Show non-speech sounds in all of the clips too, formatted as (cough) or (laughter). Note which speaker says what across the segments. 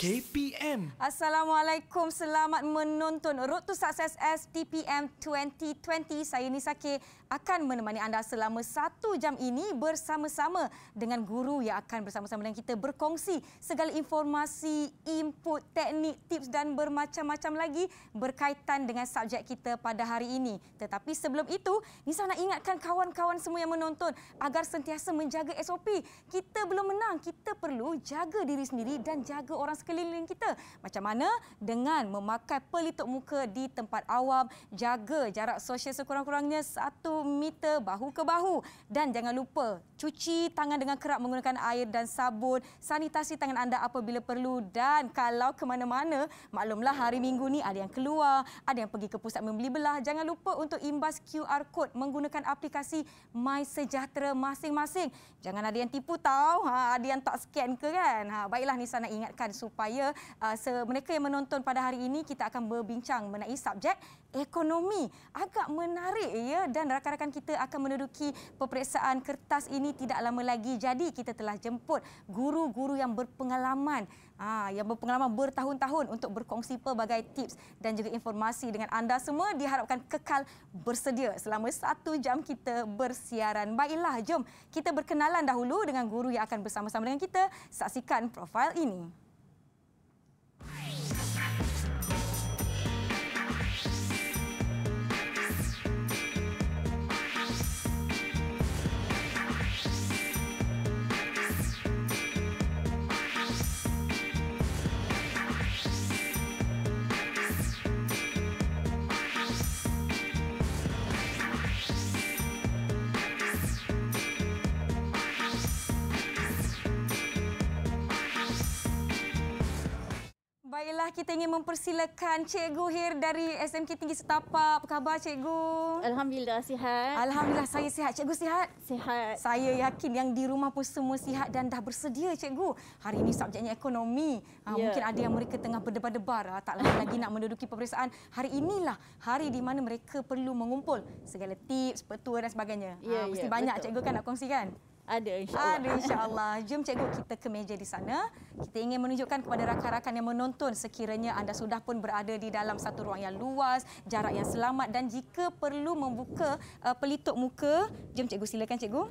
Speaker 1: Cape TPM. Assalamualaikum, selamat menonton Road to Success STPM 2020. Saya Nisa Nisake akan menemani anda selama satu jam ini bersama-sama dengan guru yang akan bersama-sama dengan kita berkongsi segala informasi, input, teknik, tips dan bermacam-macam lagi berkaitan dengan subjek kita pada hari ini. Tetapi sebelum itu, Nisa nak ingatkan kawan-kawan semua yang menonton agar sentiasa menjaga SOP. Kita belum menang, kita perlu jaga diri sendiri dan jaga orang sekeliling kita macam mana dengan memakai pelitup muka di tempat awam jaga jarak sosial sekurang-kurangnya satu meter bahu ke bahu dan jangan lupa cuci tangan dengan kerap menggunakan air dan sabun sanitasi tangan anda apabila perlu dan kalau ke mana-mana maklumlah hari minggu ni ada yang keluar ada yang pergi ke pusat membeli belah jangan lupa untuk imbas QR code menggunakan aplikasi My Sejahtera masing-masing jangan ada yang tipu tahu ha ada yang tak scan ke kan ha baiklah ni sana ingatkan supaya uh, bahasa mereka yang menonton pada hari ini kita akan berbincang mengenai subjek ekonomi. Agak menarik ya dan rakan-rakan kita akan menduduki peperiksaan kertas ini tidak lama lagi. Jadi kita telah jemput guru-guru yang berpengalaman ha, yang berpengalaman bertahun-tahun untuk berkongsi pelbagai tips dan juga informasi dengan anda semua diharapkan kekal bersedia selama satu jam kita bersiaran. Baiklah, jom kita berkenalan dahulu dengan guru yang akan bersama-sama dengan kita. Saksikan profil ini. Bye. kita ingin mempersilakan Cikgu Hir dari SMK Tinggi Setapak. Apa khabar, Cikgu? Alhamdulillah, sihat. Alhamdulillah, saya sihat. Cikgu sihat? Sihat. Saya yakin yang di rumah pun semua sihat dan dah bersedia, Cikgu. Hari ini subjeknya ekonomi. Ha, ya. Mungkin ada yang mereka tengah berdebar-debar. Ha, tak lama lagi nak menduduki peperiksaan. Hari inilah hari di mana mereka perlu mengumpul segala tips, petua dan sebagainya. Ha, ya, ha, mesti ya, banyak, betul. Cikgu kan nak kongsikan? Ada insyaAllah. Ada insyaAllah. Jom cikgu kita ke meja di sana. Kita ingin menunjukkan kepada rakan-rakan yang menonton sekiranya anda sudah pun berada di dalam satu ruang yang luas, jarak yang selamat dan jika perlu membuka uh, pelitup muka. Jom cikgu silakan cikgu.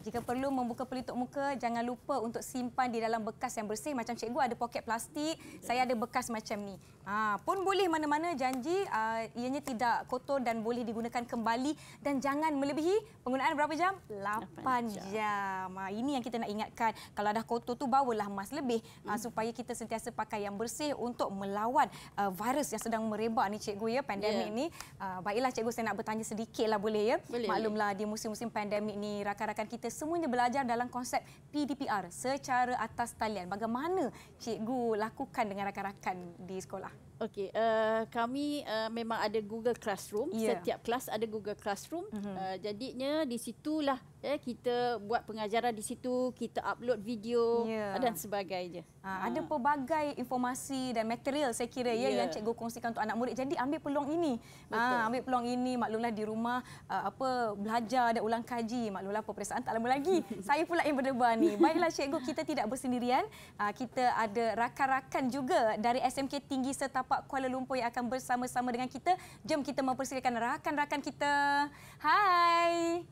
Speaker 1: Jika perlu membuka pelitup muka, jangan lupa untuk simpan di dalam bekas yang bersih. Macam cikgu ada poket plastik, okay. saya ada bekas macam ni. Ha, pun boleh mana-mana janji uh, ianya tidak kotor dan boleh digunakan kembali. Dan jangan melebihi penggunaan berapa jam? 8 jam. jam. Ha, ini yang kita nak ingatkan. Kalau dah kotor tu bawalah mask lebih ha, hmm. uh, supaya kita sentiasa pakai yang bersih untuk melawan uh, virus yang sedang merebak ni cikgu ya, pandemik yeah. ni. Uh, baiklah cikgu saya nak bertanya sedikit lah boleh ya. Boleh. Maklumlah di musim-musim pandemik ni rakan-rakan kita semuanya belajar dalam konsep PDPR secara atas talian. Bagaimana cikgu lakukan dengan rakan-rakan di
Speaker 2: sekolah? Okey, uh, kami uh, memang ada Google Classroom. Yeah. Setiap kelas ada Google Classroom. Mm-hmm. Uh, jadinya di situlah eh, kita buat pengajaran di situ, kita upload video yeah. dan sebagainya. Ha, ha. Ada hmm. pelbagai informasi dan material
Speaker 1: saya kira yeah. ya yang ya. cikgu kongsikan untuk anak murid. Jadi ambil peluang ini. Ah, Betul. Ha, ambil peluang ini maklumlah di rumah uh, apa belajar dan ulang kaji. Maklumlah peperiksaan tak lama lagi. (laughs) saya pula yang berdebar ni. Baiklah cikgu, kita tidak bersendirian. Uh, kita ada rakan-rakan juga dari SMK Tinggi Setapak tapak Kuala Lumpur yang akan bersama-sama dengan kita. Jom kita mempersilakan rakan-rakan kita. Hai.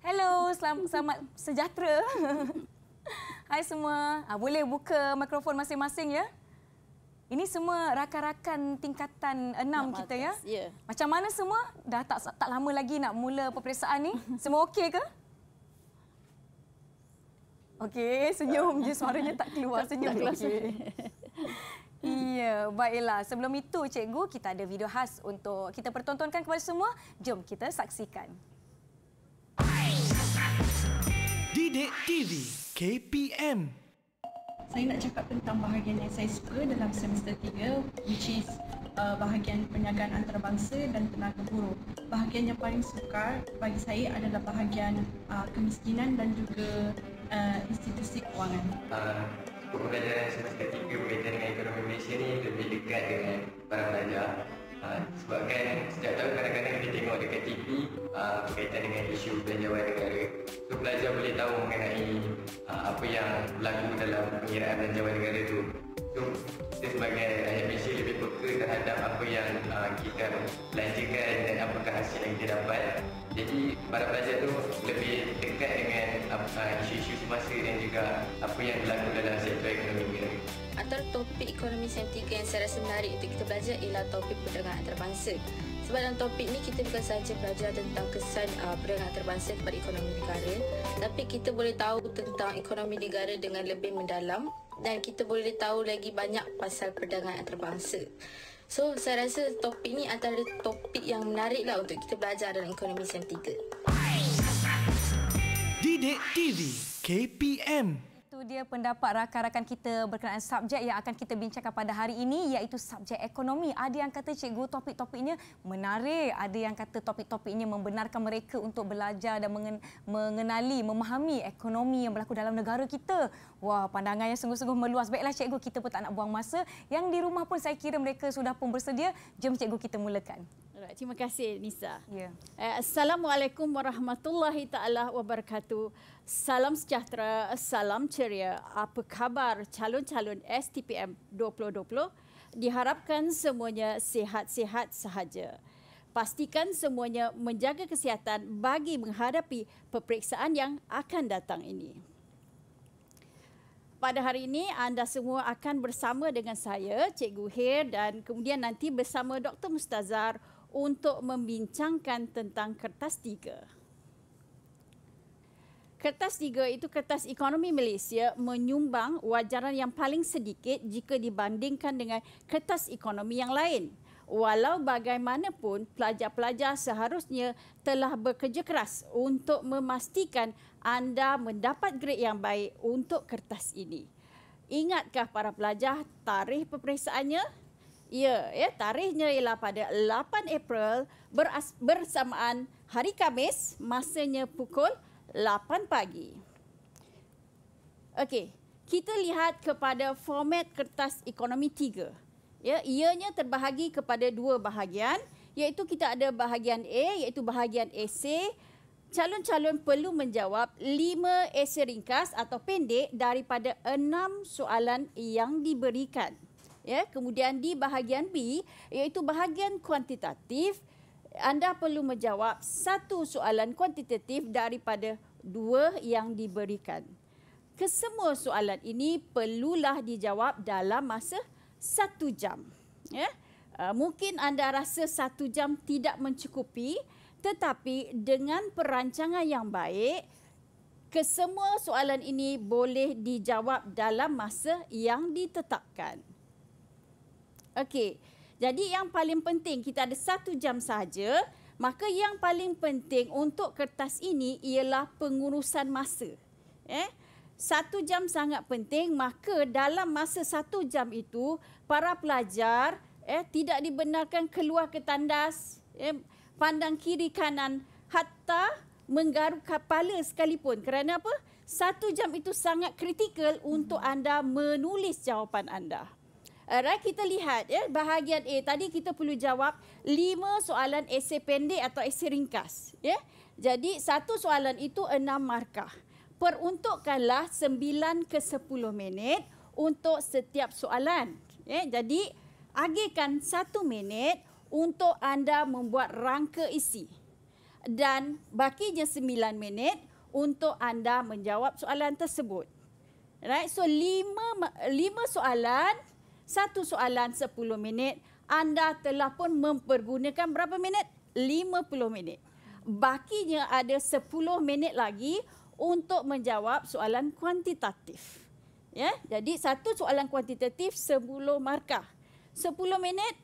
Speaker 1: Hello, selamat, selamat sejahtera. (laughs) Hai semua. Ah, boleh buka mikrofon masing-masing ya. Ini semua rakan-rakan tingkatan enam kita atas. ya. Yeah. Macam mana semua? Dah tak tak lama lagi nak mula peperiksaan ni. Semua okey ke?
Speaker 2: Okey, senyum je suaranya tak keluar senyum. Okay. (laughs)
Speaker 1: Hmm. Iya, baiklah. Sebelum itu, cikgu, kita ada video khas untuk kita pertontonkan kepada semua. Jom kita
Speaker 2: saksikan.
Speaker 3: Didik TV
Speaker 2: KPM saya nak cakap tentang bahagian yang saya suka dalam semester 3 which is uh, bahagian perniagaan antarabangsa dan tenaga buruh. Bahagian yang paling sukar bagi saya adalah bahagian uh, kemiskinan dan juga uh, institusi kewangan.
Speaker 3: Ah, pembelajaran semester 3 berkaitan dengan ekonomi Malaysia ni lebih dekat dengan para pelajar ha, sebab kan setiap tahun kadang-kadang kita tengok dekat TV ha, berkaitan dengan isu belanjawan negara so pelajar
Speaker 1: boleh tahu mengenai ha, apa yang berlaku dalam pengiraan belanjawan negara tu so kita sebagai rakyat Malaysia
Speaker 3: lebih peka terhadap apa yang ha, kita belanjakan dan apakah hasil yang kita dapat jadi para pelajar tu lebih dekat dengan apa isu-isu semasa dan
Speaker 1: juga apa yang berlaku dalam sektor ekonomi kita.
Speaker 2: Antara topik ekonomi SEM3 yang saya rasa menarik untuk kita belajar ialah topik perdagangan antarabangsa. Sebab dalam topik ni kita bukan sahaja belajar tentang kesan uh, perdagangan antarabangsa kepada ekonomi negara tapi kita boleh tahu tentang ekonomi negara dengan lebih mendalam dan kita boleh tahu lagi banyak pasal perdagangan antarabangsa. So saya rasa topik ni antara topik yang menarik lah untuk kita belajar dalam ekonomi SEM3.
Speaker 3: Didik TV KPM
Speaker 1: itu dia pendapat rakan-rakan kita berkenaan subjek yang akan kita bincangkan pada hari ini iaitu subjek ekonomi. Ada yang kata cikgu topik-topiknya menarik, ada yang kata topik-topiknya membenarkan mereka untuk belajar dan mengenali, memahami ekonomi yang berlaku dalam negara kita. Wah, pandangan yang sungguh-sungguh meluas. Baiklah cikgu, kita pun tak nak buang masa. Yang di rumah pun saya kira
Speaker 2: mereka sudah pun bersedia. Jom cikgu kita mulakan. Alright, terima kasih Nisa. Yeah. Eh, Assalamualaikum warahmatullahi taala wabarakatuh. Salam sejahtera, salam ceria. Apa khabar calon-calon STPM 2020? Diharapkan semuanya sihat-sihat sahaja. Pastikan semuanya menjaga kesihatan bagi menghadapi peperiksaan yang akan datang ini. Pada hari ini anda semua akan bersama dengan saya Cikgu Hir dan kemudian nanti bersama Dr Mustazar untuk membincangkan tentang kertas tiga. Kertas tiga itu kertas ekonomi Malaysia menyumbang wajaran yang paling sedikit jika dibandingkan dengan kertas ekonomi yang lain. Walau bagaimanapun, pelajar-pelajar seharusnya telah bekerja keras untuk memastikan anda mendapat grade yang baik untuk kertas ini. Ingatkah para pelajar tarikh peperiksaannya? Ya, ya, tarikhnya ialah pada 8 April beras- bersamaan hari Khamis masanya pukul 8 pagi. Okey, kita lihat kepada format kertas ekonomi 3. Ya, ianya terbahagi kepada dua bahagian iaitu kita ada bahagian A iaitu bahagian esei calon-calon perlu menjawab lima esei ringkas atau pendek daripada enam soalan yang diberikan ya kemudian di bahagian B iaitu bahagian kuantitatif anda perlu menjawab satu soalan kuantitatif daripada dua yang diberikan kesemua soalan ini perlulah dijawab dalam masa satu jam ya uh, mungkin anda rasa satu jam tidak mencukupi tetapi dengan perancangan yang baik kesemua soalan ini boleh dijawab dalam masa yang ditetapkan. Okey. Jadi yang paling penting kita ada satu jam saja. Maka yang paling penting untuk kertas ini ialah pengurusan masa. Eh? Satu jam sangat penting. Maka dalam masa satu jam itu para pelajar eh, tidak dibenarkan keluar ke tandas. Eh, pandang kiri kanan hatta menggaruk kepala sekalipun. Kerana apa? Satu jam itu sangat kritikal untuk anda menulis jawapan anda. Eh, Alright, kita lihat ya bahagian A. Tadi kita perlu jawab lima soalan esei pendek atau esei ringkas. Ya. Jadi satu soalan itu enam markah. Peruntukkanlah sembilan ke sepuluh minit untuk setiap soalan. Ya, jadi agihkan satu minit untuk anda membuat rangka isi. Dan bakinya sembilan minit untuk anda menjawab soalan tersebut. Right, so lima lima soalan satu soalan 10 minit, anda telah pun mempergunakan berapa minit? 50 minit. Bakinya ada 10 minit lagi untuk menjawab soalan kuantitatif. Ya, jadi satu soalan kuantitatif 10 markah. 10 minit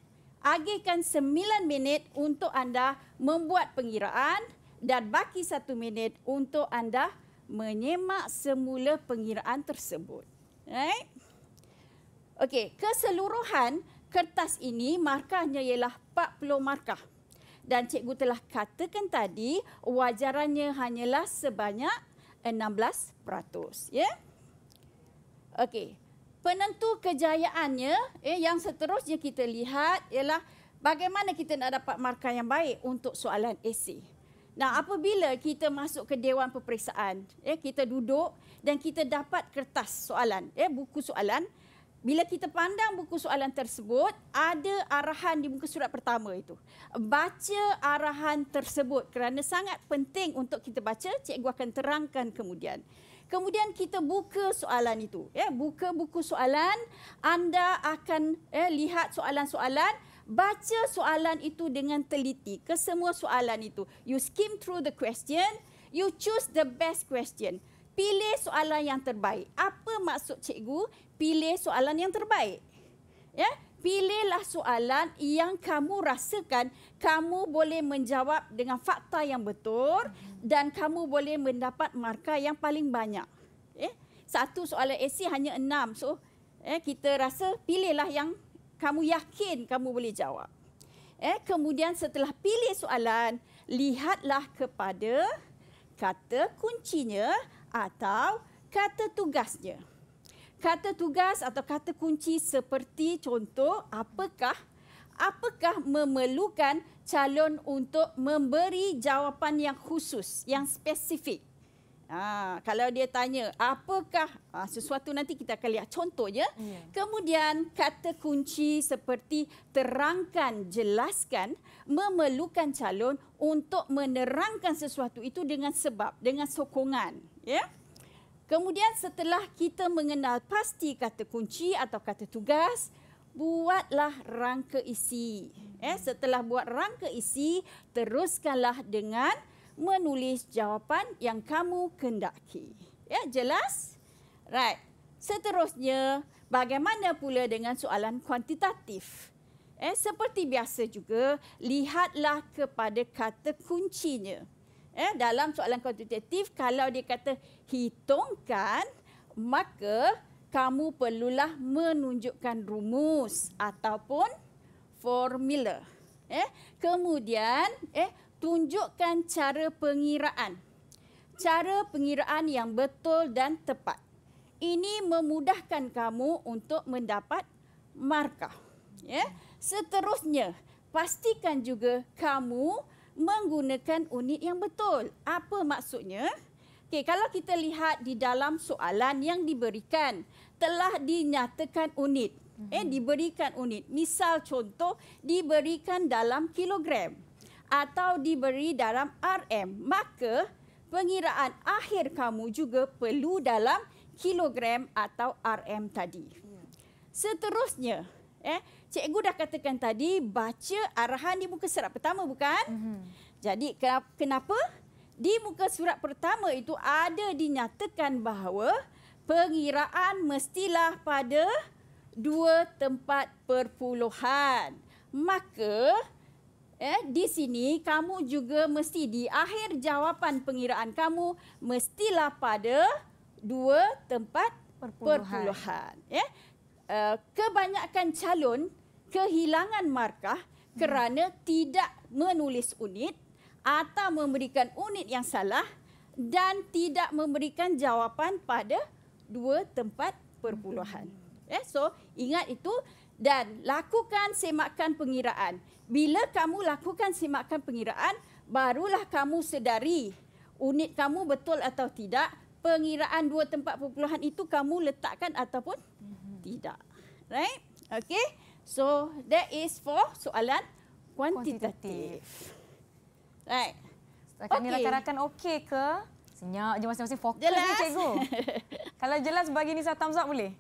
Speaker 2: agihkan 9 minit untuk anda membuat pengiraan dan baki 1 minit untuk anda menyemak semula pengiraan tersebut. Right? Okey, keseluruhan kertas ini markahnya ialah 40 markah. Dan cikgu telah katakan tadi wajarannya hanyalah sebanyak 16%. Ya. Okey. Penentu kejayaannya eh yang seterusnya kita lihat ialah bagaimana kita nak dapat markah yang baik untuk soalan esei. Nah, apabila kita masuk ke dewan peperiksaan, ya, kita duduk dan kita dapat kertas soalan, ya, buku soalan, bila kita pandang buku soalan tersebut, ada arahan di muka surat pertama itu. Baca arahan tersebut kerana sangat penting untuk kita baca, cikgu akan terangkan kemudian. Kemudian kita buka soalan itu. Ya, buka buku soalan, anda akan ya, lihat soalan-soalan, baca soalan itu dengan teliti Kesemua soalan itu. You skim through the question, you choose the best question pilih soalan yang terbaik. Apa maksud cikgu pilih soalan yang terbaik? Ya, pilihlah soalan yang kamu rasakan kamu boleh menjawab dengan fakta yang betul dan kamu boleh mendapat markah yang paling banyak. Eh, satu soalan AC hanya enam. So, eh, kita rasa pilihlah yang kamu yakin kamu boleh jawab. Eh, kemudian setelah pilih soalan, lihatlah kepada kata kuncinya atau kata tugasnya. Kata tugas atau kata kunci seperti contoh apakah apakah memerlukan calon untuk memberi jawapan yang khusus, yang spesifik. Ha, kalau dia tanya apakah ha, sesuatu nanti kita akan lihat contohnya. Yeah. Kemudian kata kunci seperti terangkan, jelaskan memerlukan calon untuk menerangkan sesuatu itu dengan sebab, dengan sokongan ya. Kemudian setelah kita mengenal pasti kata kunci atau kata tugas, buatlah rangka isi. Ya, setelah buat rangka isi, teruskanlah dengan menulis jawapan yang kamu kendaki. Ya, jelas? Right. Seterusnya, bagaimana pula dengan soalan kuantitatif? Eh, seperti biasa juga, lihatlah kepada kata kuncinya eh, dalam soalan kuantitatif kalau dia kata hitungkan maka kamu perlulah menunjukkan rumus ataupun formula eh kemudian eh tunjukkan cara pengiraan cara pengiraan yang betul dan tepat ini memudahkan kamu untuk mendapat markah ya seterusnya pastikan juga kamu menggunakan unit yang betul. Apa maksudnya? Okey, kalau kita lihat di dalam soalan yang diberikan, telah dinyatakan unit. Eh, mhm. diberikan unit. Misal contoh, diberikan dalam kilogram atau diberi dalam RM. Maka, pengiraan akhir kamu juga perlu dalam kilogram atau RM tadi. Hmm. Seterusnya, Eh, cikgu dah katakan tadi baca arahan di muka surat pertama bukan? Mm-hmm. Jadi kenapa di muka surat pertama itu ada dinyatakan bahawa pengiraan mestilah pada dua tempat perpuluhan. Maka eh di sini kamu juga mesti di akhir jawapan pengiraan kamu mestilah pada dua tempat perpuluhan. perpuluhan. Ya. Eh, kebanyakan calon kehilangan markah hmm. kerana hmm. tidak menulis unit atau memberikan unit yang salah dan tidak memberikan jawapan pada dua tempat perpuluhan. Hmm. Eh, so, ingat itu dan lakukan semakan pengiraan. Bila kamu lakukan semakan pengiraan, barulah kamu sedari unit kamu betul atau tidak. Pengiraan dua tempat perpuluhan itu kamu letakkan ataupun hmm tidak. Right? Okay. So, that is for soalan kuantitatif. Right. Setakat okay. ni rakan-rakan
Speaker 1: okey ke? Senyap je masing-masing fokus jelas. ni cikgu.
Speaker 2: (laughs) Kalau jelas bagi Nisa thumbs up boleh?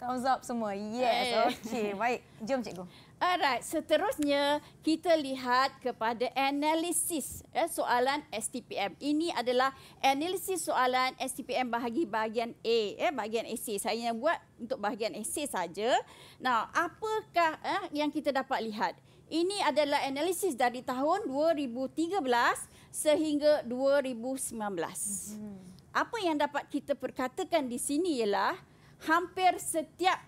Speaker 2: Thumbs up semua. Yes. Eh. Okay. Baik. Jom cikgu. Alright, seterusnya kita lihat kepada analisis eh, soalan STPM. Ini adalah analisis soalan STPM bahagi bahagian A, eh, bahagian AC. Saya yang buat untuk bahagian AC saja. Nah, apakah eh, yang kita dapat lihat? Ini adalah analisis dari tahun 2013 sehingga 2019. Mm-hmm. Apa yang dapat kita perkatakan di sini ialah hampir setiap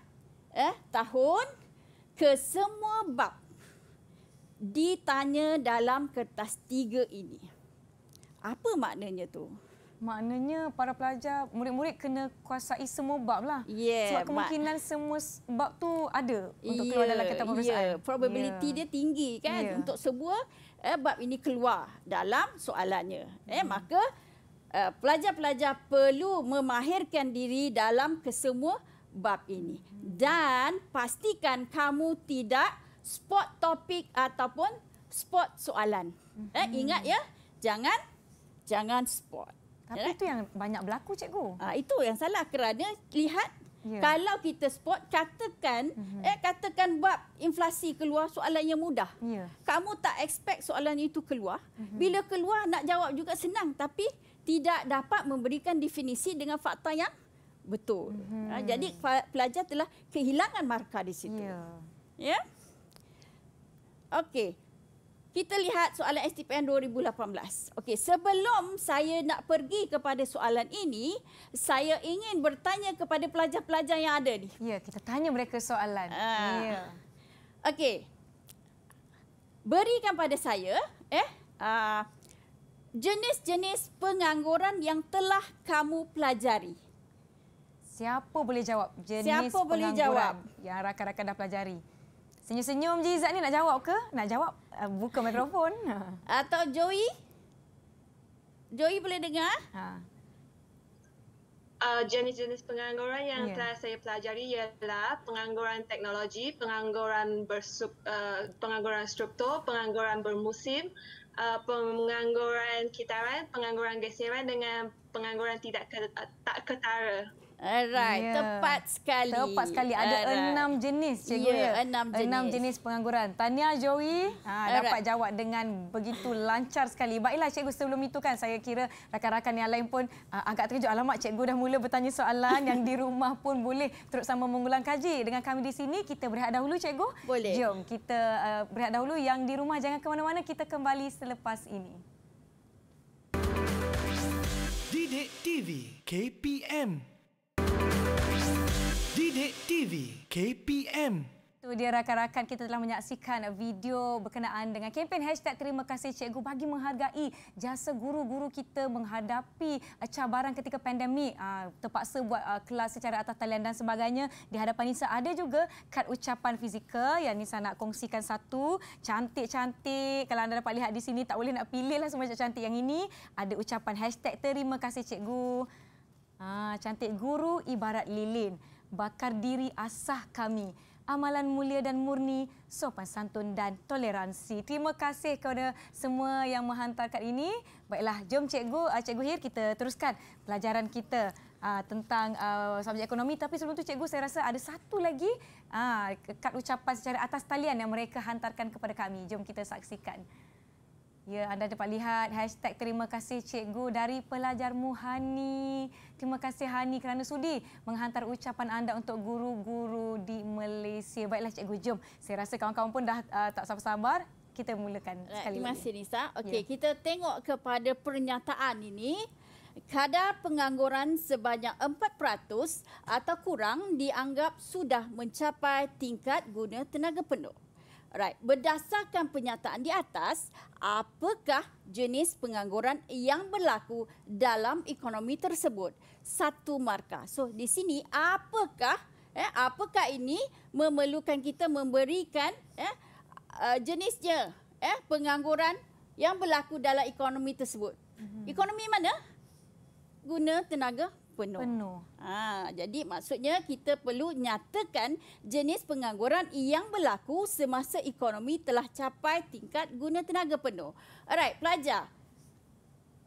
Speaker 2: eh, tahun kesemua bab ditanya dalam kertas tiga ini. Apa maknanya tu? Maknanya para pelajar, murid-murid kena
Speaker 1: kuasai semua bab lah. Yeah, Sebab kemungkinan mak... semua bab tu ada untuk yeah, keluar dalam kertas perbezaan. Yeah. Probability yeah. dia
Speaker 2: tinggi kan yeah. untuk sebuah eh, bab ini keluar dalam soalannya. Eh, hmm. Maka uh, pelajar-pelajar perlu memahirkan diri dalam kesemua bab ini dan pastikan kamu tidak spot topik ataupun spot soalan. Eh ingat ya, jangan jangan spot. Tapi right? itu yang banyak berlaku cikgu. Ah itu yang salah kerana lihat yeah. kalau kita spot katakan mm-hmm. eh katakan bab inflasi keluar soalan yang mudah. Yeah. Kamu tak expect soalan itu keluar. Mm-hmm. Bila keluar nak jawab juga senang tapi tidak dapat memberikan definisi dengan fakta yang betul. hmm Ha, jadi pelajar telah kehilangan markah di situ. Yeah. Ya. Okey. Kita lihat soalan STPN 2018. Okey, sebelum saya nak pergi kepada soalan ini, saya ingin bertanya kepada pelajar-pelajar yang ada ni. Ya, kita tanya mereka soalan. Ha. Ya. Okey. Berikan pada saya eh ah, jenis-jenis pengangguran yang telah kamu pelajari. Siapa boleh jawab jenis Siapa pengangguran boleh jawab? yang rakan-rakan dah
Speaker 1: pelajari? Senyum-senyum je Izzat ni nak jawab ke? Nak jawab? Ah, buka mikrofon. (laughs) Ha. Atau Joey?
Speaker 2: Joey boleh dengar? Ha. Ah, jenis-jenis pengangguran yang yeah. telah saya pelajari ialah pengangguran teknologi, pengangguran bersu- uh, ah, pengangguran struktur, pengangguran bermusim, uh, pengangguran kitaran, pengangguran geseran dengan pengangguran tidak ke- tak ketara. Alright, yeah. tepat sekali. Tepat sekali. Ada Alright. enam
Speaker 1: jenis, cikgu. Yeah, ya, ya? enam jenis. Enam jenis pengangguran. Tanya Joey. Ha, dapat jawab dengan begitu lancar sekali. Baiklah, cikgu. Sebelum itu kan, saya kira rakan-rakan yang lain pun uh, agak terkejut. Alamak, cikgu dah mula bertanya soalan yang di rumah pun boleh terus sama mengulang kaji. Dengan kami di sini, kita berehat dahulu, cikgu. Boleh. Jom, kita uh, berehat dahulu. Yang di rumah, jangan ke mana-mana. Kita kembali selepas ini.
Speaker 3: Didik TV KPM Didik TV KPM
Speaker 1: itu dia rakan-rakan kita telah menyaksikan video berkenaan dengan kempen hashtag terima kasih cikgu bagi menghargai jasa guru-guru kita menghadapi uh, cabaran ketika pandemik ah, terpaksa buat uh, kelas secara atas talian dan sebagainya di hadapan Nisa ada juga kad ucapan fizikal yang Nisa nak kongsikan satu cantik-cantik kalau anda dapat lihat di sini tak boleh nak pilih lah semua cantik yang ini ada ucapan hashtag terima kasih cikgu Ah, cantik guru ibarat lilin bakar diri asah kami amalan mulia dan murni, sopan santun dan toleransi. Terima kasih kepada semua yang menghantarkan ini. Baiklah, jom cikgu, ah, cikgu Hir kita teruskan pelajaran kita ah, tentang ah, subjek ekonomi. Tapi sebelum tu cikgu saya rasa ada satu lagi kad ucapan secara atas talian yang mereka hantarkan kepada kami. Jom kita saksikan. Ya, anda dapat lihat hashtag terima kasih cikgu dari pelajar Muhani, Terima kasih Hani kerana sudi menghantar ucapan anda untuk guru-guru di Malaysia. Baiklah cikgu, jom. Saya
Speaker 2: rasa kawan-kawan pun dah uh, tak sabar-sabar. Kita mulakan sekali lagi. Terima kasih Nisa. Okey, ya. kita tengok kepada pernyataan ini. Kadar pengangguran sebanyak 4% atau kurang dianggap sudah mencapai tingkat guna tenaga penuh. Right. Berdasarkan pernyataan di atas, apakah jenis pengangguran yang berlaku dalam ekonomi tersebut? Satu markah. So, di sini apakah eh apakah ini memerlukan kita memberikan eh uh, jenisnya eh pengangguran yang berlaku dalam ekonomi tersebut? Mm-hmm. Ekonomi mana? Guna tenaga penuh. penuh. Ha, jadi maksudnya kita perlu nyatakan jenis pengangguran yang berlaku semasa ekonomi telah capai tingkat guna tenaga penuh. Alright, pelajar.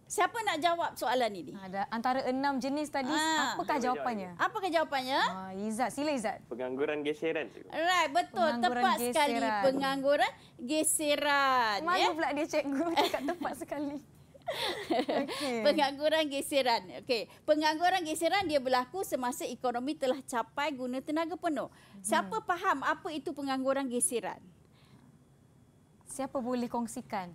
Speaker 2: Siapa nak jawab soalan ini? Ada antara enam jenis tadi, ha.
Speaker 1: apakah jawapannya?
Speaker 2: Apakah jawapannya? Ha, Izzat, sila Izzat.
Speaker 3: Pengangguran geseran.
Speaker 2: Right, betul. Tepat geseran. sekali. Pengangguran geseran. Malu ya? pula dia cikgu (laughs) cakap tepat sekali. Okay. Pengangguran geseran. Okey. Pengangguran geseran dia berlaku semasa ekonomi telah capai guna tenaga penuh. Hmm. Siapa hmm. faham apa itu pengangguran geseran? Siapa boleh kongsikan?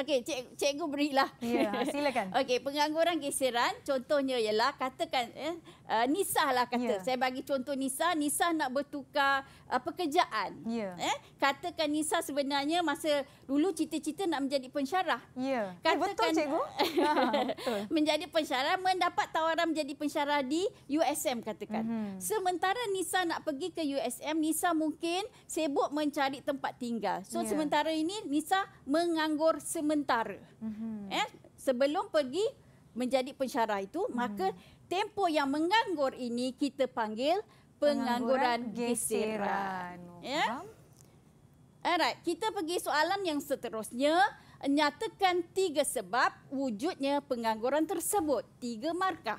Speaker 2: Okey, cik, cikgu berilah. Ya, silakan. (laughs) Okey, pengangguran geseran contohnya ialah katakan eh, uh, Nisa lah kata. Yeah. Saya bagi contoh Nisa, Nisa nak bertukar uh, pekerjaan. Yeah. Eh, katakan Nisa sebenarnya masa dulu cita-cita nak menjadi pensyarah. Yeah. Ya. Katakan, eh, betul cikgu. (laughs) ha, betul. menjadi pensyarah, mendapat tawaran menjadi pensyarah di USM katakan. Mm -hmm. Sementara Nisa nak pergi ke USM, Nisa mungkin sibuk mencari tempat tinggal. So yeah. sementara ini Nisa menganggur sementara. Mm -hmm. eh, sebelum pergi menjadi pensyarah itu, mm -hmm. maka Tempo yang menganggur ini kita panggil pengangguran, pengangguran geseran. geseran. Oh, ya. Yeah? Alright, kita pergi soalan yang seterusnya. Nyatakan tiga sebab wujudnya pengangguran tersebut. Tiga markah.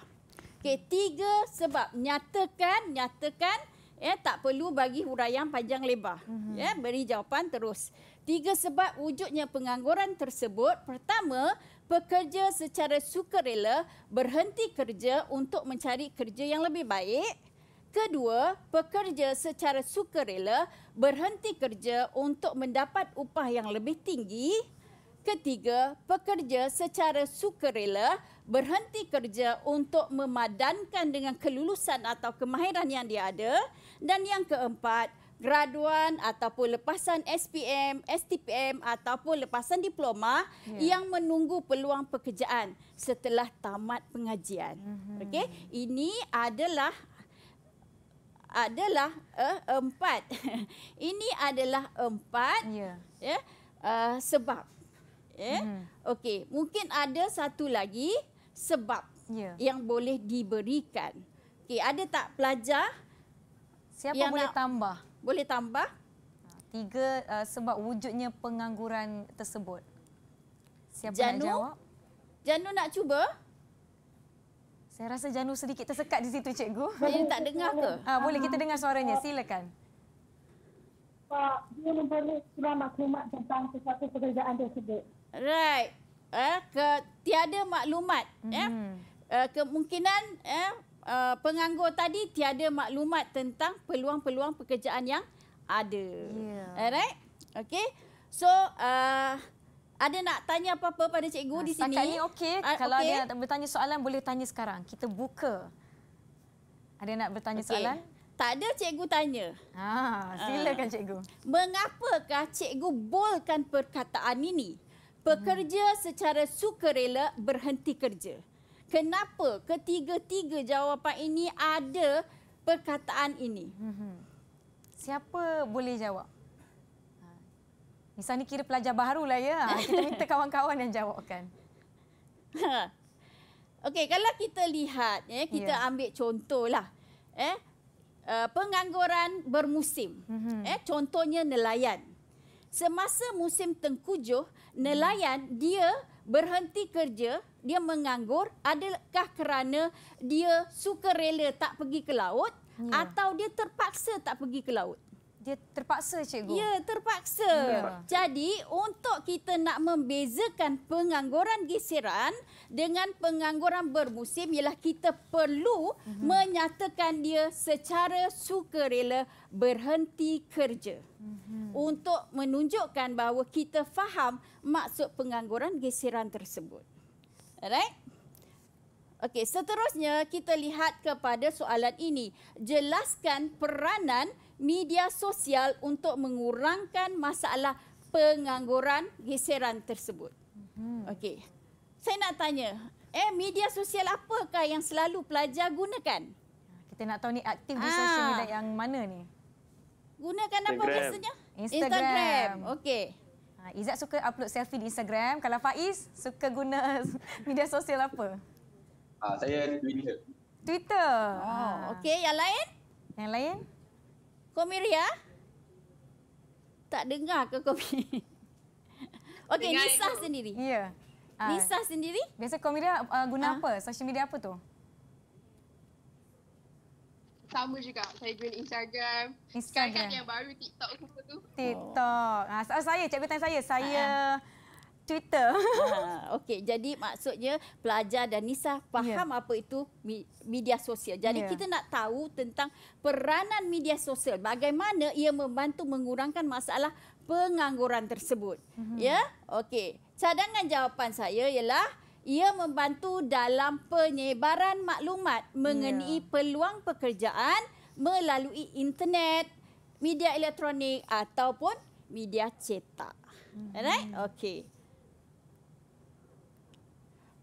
Speaker 2: Okey, tiga sebab nyatakan, nyatakan ya yeah, tak perlu bagi huraian panjang lebar. Mm-hmm. Ya, yeah, beri jawapan terus. Tiga sebab wujudnya pengangguran tersebut. Pertama, pekerja secara sukarela berhenti kerja untuk mencari kerja yang lebih baik. Kedua, pekerja secara sukarela berhenti kerja untuk mendapat upah yang lebih tinggi. Ketiga, pekerja secara sukarela berhenti kerja untuk memadankan dengan kelulusan atau kemahiran yang dia ada. Dan yang keempat, graduan ataupun lepasan SPM, STPM ataupun lepasan diploma yeah. yang menunggu peluang pekerjaan setelah tamat pengajian. Mm-hmm. Okey, ini adalah adalah uh, empat. (laughs) ini adalah empat ya yeah. Ya, yeah, uh, sebab. Ya. Yeah. Mm-hmm. Okey, mungkin ada satu lagi sebab yeah. yang boleh diberikan. Okey, ada tak pelajar Siapa yang boleh nak, tambah?
Speaker 1: boleh tambah tiga uh, sebab wujudnya pengangguran tersebut. Siapa Janu? nak jawab? Janu nak cuba? Saya rasa Janu sedikit tersekat di situ cikgu. Saya (laughs) tak dengar ke? Ah boleh kita dengar suaranya silakan.
Speaker 2: Pak, dia memberi memperoleh maklumat tentang sesuatu pekerjaan tersebut. Right. Eh, ke tiada maklumat, mm -hmm. eh. kemungkinan eh, uh, penganggur tadi tiada maklumat tentang peluang-peluang pekerjaan yang ada. Yeah. Alright? Okay. So, uh, ada nak tanya apa-apa pada cikgu nah, di sini? Setakat ini okey. Uh, Kalau ada nak
Speaker 1: bertanya soalan, boleh tanya sekarang. Kita
Speaker 2: buka. Ada nak bertanya okay. soalan? Tak ada cikgu tanya. Ah, silakan uh, cikgu. Mengapakah cikgu bolkan perkataan ini? Pekerja hmm. secara sukarela berhenti kerja kenapa ketiga-tiga jawapan ini ada perkataan ini? Mhm. Siapa boleh jawab? Ha. Misalnya kira pelajar baru lah ya. Ha, kita (laughs) minta kawan-kawan yang jawabkan. Ha. Okey, kalau kita lihat, eh, ya, kita yeah. ambil contoh lah. Eh, eh, pengangguran bermusim. Mm-hmm. Eh, contohnya nelayan. Semasa musim tengkujuh, nelayan mm. dia berhenti kerja dia menganggur adakah kerana dia suka rela tak pergi ke laut ya. atau dia terpaksa tak pergi ke laut? Dia terpaksa, Cikgu. Ya, terpaksa. Ya. Jadi, untuk kita nak membezakan pengangguran geseran dengan pengangguran bermusim ialah kita perlu uh-huh. menyatakan dia secara sukarela berhenti kerja. Uh-huh. Untuk menunjukkan bahawa kita faham maksud pengangguran geseran tersebut. Alright. Okey, seterusnya kita lihat kepada soalan ini. Jelaskan peranan media sosial untuk mengurangkan masalah pengangguran geseran tersebut. Hmm. Okey. Saya nak tanya, eh media sosial apakah yang selalu pelajar gunakan? Kita nak tahu ni aktif di ah. social media
Speaker 1: yang mana ni?
Speaker 2: Gunakan apa biasanya? Instagram. Instagram.
Speaker 1: Okey. Izzat suka upload selfie di Instagram. Kalau Faiz, suka guna (laughs) media sosial apa?
Speaker 2: Ha, saya Twitter. Twitter. Oh, ah. Okey, yang lain? Yang lain? Komiria? Tak dengar ke Komi? (laughs) Okey, Nisa
Speaker 1: sendiri. Ya.
Speaker 2: Yeah. Nisa
Speaker 1: sendiri? Biasa Komiria uh, guna ha? apa? Social media apa tu?
Speaker 2: sama juga saya guna Instagram. Instagram. Sekarang kan yang baru TikTok semua tu. TikTok. Oh. Ha, saya, cikgu tanya saya. Saya uh-huh. Twitter. Ha, (laughs) Okey, jadi maksudnya pelajar dan Nisa faham yeah. apa itu media sosial. Jadi yeah. kita nak tahu tentang peranan media sosial. Bagaimana ia membantu mengurangkan masalah pengangguran tersebut. Mm-hmm. Ya? Okey. Cadangan jawapan saya ialah ia membantu dalam penyebaran maklumat mengenai yeah. peluang pekerjaan melalui internet, media elektronik ataupun media cetak. Hmm. Alright? Okay.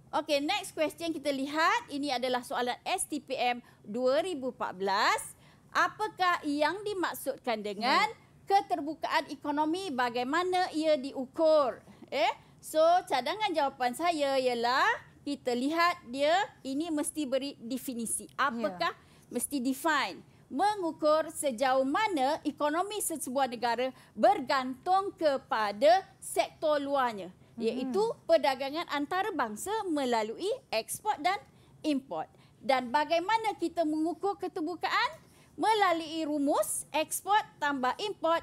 Speaker 2: Okay, next question kita lihat. Ini adalah soalan STPM 2014. Apakah yang dimaksudkan dengan ya. keterbukaan ekonomi? Bagaimana ia diukur? Eh? So, cadangan jawapan saya ialah kita lihat dia ini mesti beri definisi. Apakah yeah. mesti define? Mengukur sejauh mana ekonomi sebuah negara bergantung kepada sektor luarnya. Mm-hmm. Iaitu perdagangan antarabangsa melalui ekspor dan import. Dan bagaimana kita mengukur keterbukaan? Melalui rumus ekspor tambah import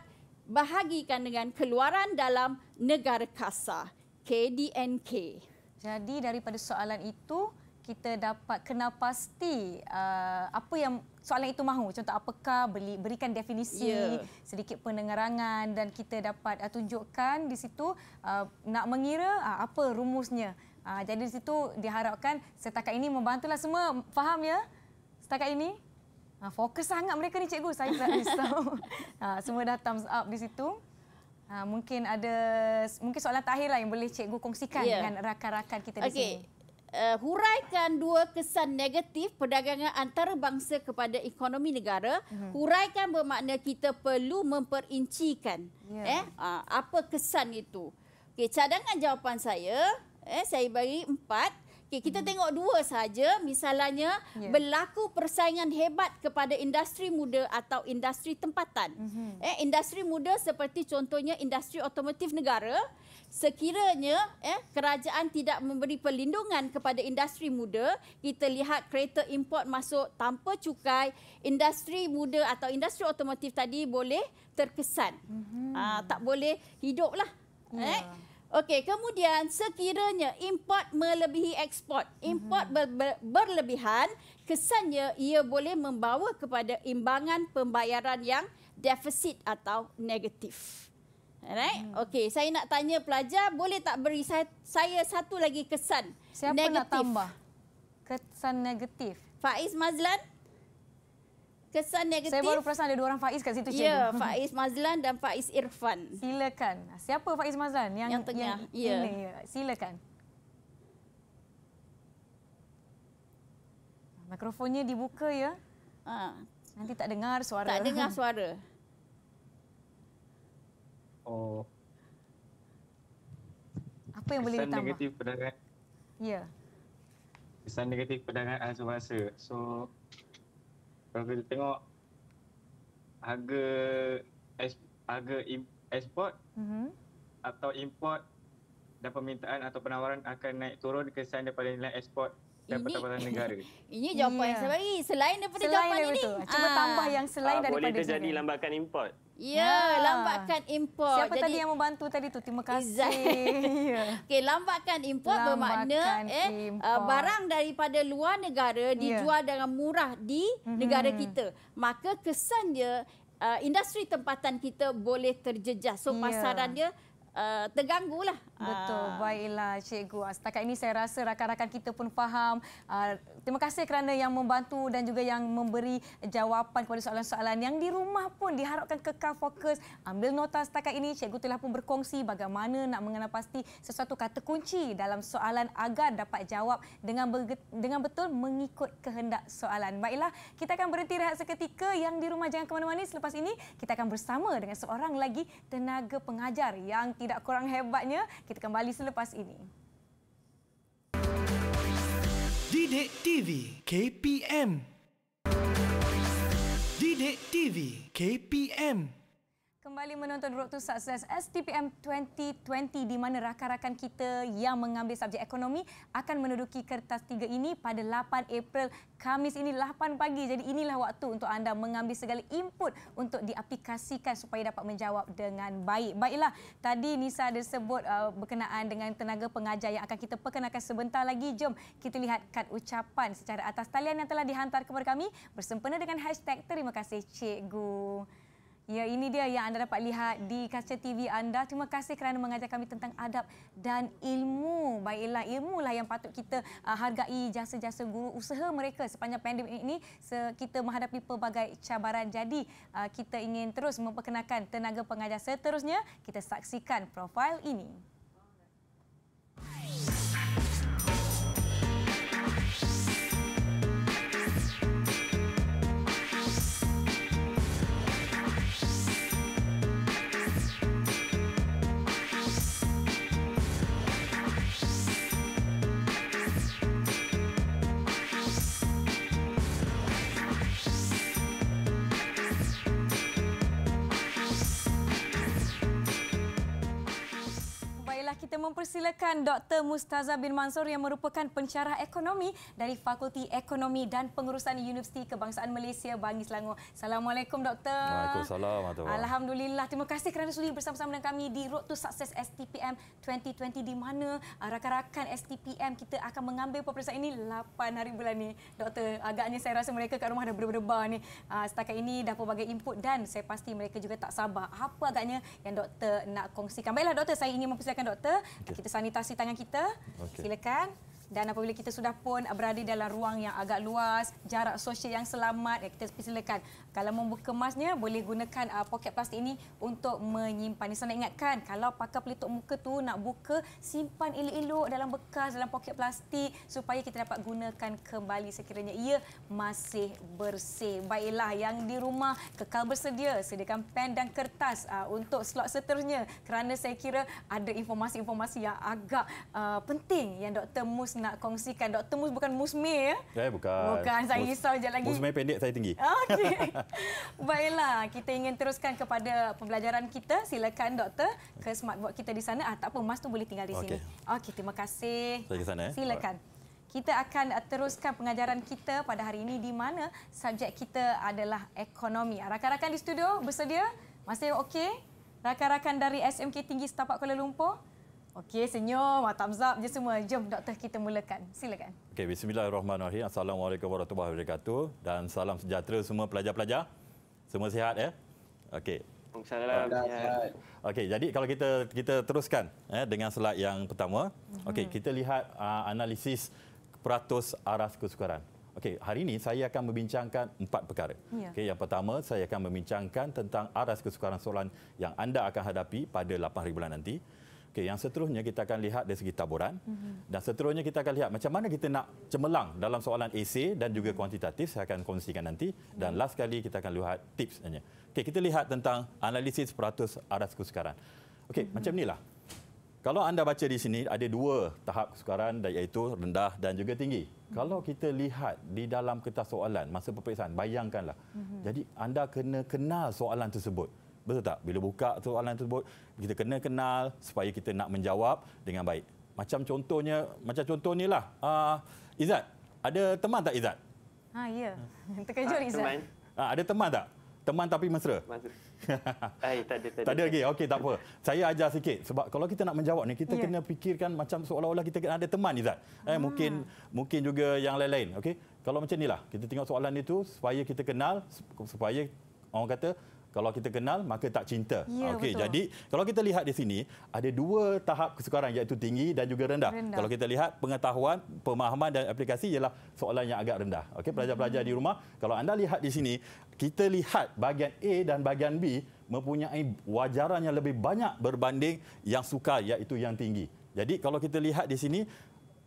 Speaker 2: bahagikan dengan keluaran dalam negara kasar. KDNK. Jadi daripada soalan itu kita dapat kenal
Speaker 1: pasti uh, apa yang soalan itu mahu. Contoh apakah beli, berikan definisi yeah. sedikit penerangan dan kita dapat uh, tunjukkan di situ uh, nak mengira uh, apa rumusnya. Uh, jadi di situ diharapkan setakat ini membantulah semua faham ya setakat ini. Uh, fokus sangat mereka ni cikgu saya tak risau. (laughs) uh, semua datang up di situ. Uh, mungkin ada mungkin soalan terakhir lah yang boleh
Speaker 2: cikgu kongsikan yeah. dengan rakan-rakan kita okay. di sini. Uh, huraikan dua kesan negatif perdagangan antarabangsa kepada ekonomi negara. Mm-hmm. Huraikan bermakna kita perlu memperincikan yeah. eh uh, apa kesan itu. Okay, cadangan jawapan saya eh saya bagi empat. Okey, kita hmm. tengok dua saja misalnya yeah. berlaku persaingan hebat kepada industri muda atau industri tempatan. Mm-hmm. Eh industri muda seperti contohnya industri otomotif negara sekiranya eh kerajaan tidak memberi perlindungan kepada industri muda, kita lihat kereta import masuk tanpa cukai, industri muda atau industri otomotif tadi boleh terkesan. Mm-hmm. Aa, ah, tak boleh hiduplah. Yeah. Eh Okey, kemudian sekiranya import melebihi ekspor, import mhm. ber ber berlebihan, kesannya ia boleh membawa kepada imbangan pembayaran yang defisit atau negatif. Right? Hmm. Okey, saya nak tanya pelajar, boleh tak beri saya, saya satu lagi kesan Siapa negatif? Siapa nak tambah kesan negatif? Faiz Mazlan? kesan negatif. Saya baru perasan ada dua orang Faiz kat situ. Ya, yeah, Faiz Mazlan dan Faiz Irfan. Silakan. Siapa Faiz Mazlan yang, yang tengah? Yang ya. ini? Silakan.
Speaker 1: Mikrofonnya dibuka ya. Ha. Nanti tak dengar suara. Tak dengar suara. (laughs) Oh. Apa yang kesan boleh ditambah? Ya. Kesan negatif pada Ya. Yeah.
Speaker 3: Kesan negatif pada Azwasa. So, kalau kita tengok harga es harga export mm-hmm. atau import dan permintaan atau penawaran akan naik turun kesan daripada nilai export Pertahanan Negara.
Speaker 2: (laughs) Ini jawapan yang saya ya. bagi. Selain daripada selain jawapan daripada ini. Cuma aa, ah. tambah yang selain aa, ah, daripada ini. Boleh terjadi
Speaker 3: lambakan import.
Speaker 1: Ya, aa. Ya. lambakan
Speaker 2: import. Siapa Jadi, tadi yang membantu tadi tu? Terima kasih. (laughs) (laughs) okay, lambakan import lambakan bermakna eh, import. Ah, barang daripada luar negara ya. dijual dengan murah di mhm. negara hmm. kita. Maka kesan dia uh, industri tempatan kita boleh terjejas. So, pasaran yeah. dia uh, terganggu lah. Betul. Ah.
Speaker 1: Baiklah, Cikgu. Ah, setakat ini saya rasa rakan-rakan kita pun faham. Aa, ah, terima kasih kerana yang membantu dan juga yang memberi jawapan kepada soalan-soalan yang di rumah pun diharapkan kekal fokus. Ambil nota setakat ini. Cikgu telah pun berkongsi bagaimana nak mengenal pasti sesuatu kata kunci dalam soalan agar dapat jawab dengan, dengan betul mengikut kehendak soalan. Baiklah, kita akan berhenti rehat seketika. Yang di rumah jangan ke mana-mana. Selepas ini, kita akan bersama dengan seorang lagi tenaga pengajar yang tidak kurang hebatnya kita kembali selepas ini.
Speaker 3: Didik TV KPM Didik TV KPM
Speaker 1: kembali menonton Road to Success STPM 2020 di mana rakan-rakan kita yang mengambil subjek ekonomi akan menduduki kertas tiga ini pada 8 April Kamis ini 8 pagi. Jadi inilah waktu untuk anda mengambil segala input untuk diaplikasikan supaya dapat menjawab dengan baik. Baiklah, tadi Nisa ada sebut uh, berkenaan dengan tenaga pengajar yang akan kita perkenalkan sebentar lagi. Jom kita lihat kad ucapan secara atas talian yang telah dihantar kepada kami bersempena dengan hashtag Terima Kasih Cikgu. Ya, ini dia yang anda dapat lihat di kaca TV anda. Terima kasih kerana mengajar kami tentang adab dan ilmu. Baiklah, lah yang patut kita uh, hargai jasa-jasa guru usaha mereka sepanjang pandemik ini kita menghadapi pelbagai cabaran. Jadi, uh, kita ingin terus memperkenalkan tenaga pengajar seterusnya. Kita saksikan profil ini. mempersilakan Dr. Mustaza bin Mansor yang merupakan pencarah ekonomi dari Fakulti Ekonomi dan Pengurusan Universiti Kebangsaan Malaysia, Bangi Selangor. Assalamualaikum, Doktor.
Speaker 3: Waalaikumsalam.
Speaker 1: Alhamdulillah. Terima kasih kerana sudi bersama-sama dengan kami di Road to Success STPM 2020 di mana ah, rakan-rakan STPM kita akan mengambil peperiksaan ini 8 hari bulan ini. Doktor, agaknya saya rasa mereka kat rumah dah berdebar ni. Ah, setakat ini dah pelbagai input dan saya pasti mereka juga tak sabar. Apa agaknya yang Doktor nak kongsikan? Baiklah, Doktor. Saya ingin mempersilakan Doktor Okay. Kita sanitasi tangan kita. Okay. Silakan. Dan apabila kita sudah pun berada dalam ruang yang agak luas, jarak sosial yang selamat, eh, kita silakan kalau membuka kemasnya, boleh gunakan uh, poket plastik ini untuk menyimpan. Saya nak ingatkan, kalau pakai pelitup muka tu nak buka, simpan elok-elok dalam bekas, dalam poket plastik supaya kita dapat gunakan kembali sekiranya ia masih bersih. Baiklah, yang di rumah kekal bersedia, sediakan pen dan kertas uh, untuk slot seterusnya kerana saya kira ada informasi-informasi yang agak uh, penting yang Dr. Mus nak kongsikan. Dr. Mus bukan musmi. ya?
Speaker 3: eh, bukan. Bukan, saya Mus, risau je lagi. Musme pendek, saya tinggi. Ah, okey.
Speaker 1: (laughs) Baiklah, kita ingin teruskan kepada pembelajaran kita. Silakan doktor ke smartboard kita di sana. Ah, tak apa, Mas tu boleh tinggal di okay. sini. Okey, terima kasih. Saya ke sana. Eh? Silakan. Kita akan teruskan pengajaran kita pada hari ini di mana subjek kita adalah ekonomi. Ah, rakan-rakan di studio bersedia? Masih okey? Rakan-rakan dari SMK Tinggi Setapak Kuala Lumpur? Okey, senyum, thumbs up je semua. Jom doktor kita mulakan. Silakan.
Speaker 3: Okey, bismillahirrahmanirrahim. Assalamualaikum warahmatullahi wabarakatuh dan salam sejahtera semua pelajar-pelajar. Semua sihat ya? Okey.
Speaker 2: Assalamualaikum. Ya.
Speaker 3: Okey, jadi kalau kita kita teruskan eh, dengan slide yang pertama. Mhm. Okey, mm-hmm. kita lihat uh, analisis peratus aras kesukaran. Okey, hari ini saya akan membincangkan empat perkara. Yeah. Okey, yang pertama saya akan membincangkan tentang aras kesukaran soalan yang anda akan hadapi pada 8 hari bulan nanti. Mm-hmm. Okey, yang seterusnya kita akan lihat dari segi taburan mm-hmm. dan seterusnya kita akan lihat macam mana kita nak cemerlang dalam soalan esei dan juga mhm. kuantitatif saya akan kongsikan nanti dan mhm. last sekali kita akan lihat tips sebenarnya. Okey, kita lihat tentang analisis peratus aras kesukaran. Okey, mm-hmm. macam inilah. Kalau anda baca di sini ada dua tahap kesukaran iaitu rendah dan juga tinggi. Mm-hmm. Kalau kita lihat di dalam kertas soalan masa peperiksaan, bayangkanlah. Mm-hmm. Jadi anda kena kenal soalan tersebut. mm betul tak bila buka tu online tersebut kita kena kenal supaya kita nak menjawab dengan baik macam contohnya macam contoh ni lah uh, ah, Izat ada teman tak Izat
Speaker 1: ha ya (laughs) terkejut ha, ah, Izat
Speaker 3: Ha, ah, ada teman tak teman tapi mesra Ay, (laughs) eh, tak ada, tak ada. Tak ada lagi? Okey, tak apa. Saya ajar sikit. Sebab kalau kita nak menjawab ni, kita yeah. kena fikirkan macam seolah-olah kita ada teman, Izzat. Eh, hmm. mungkin, mungkin juga yang lain-lain. Okey? Kalau macam ni lah kita tengok soalan itu supaya kita kenal, supaya orang kata kalau kita kenal maka tak cinta. Ya, ah, Okey, jadi kalau kita lihat di sini ada dua tahap kesukaran iaitu tinggi dan juga rendah. rendah. Kalau kita lihat pengetahuan, pemahaman dan aplikasi ialah soalan yang agak rendah. Okey, pelajar-pelajar hmm. di rumah, kalau anda lihat di sini, kita lihat bahagian A dan bahagian B mempunyai wajaran yang lebih banyak berbanding yang suka, iaitu yang tinggi. Jadi kalau kita lihat di sini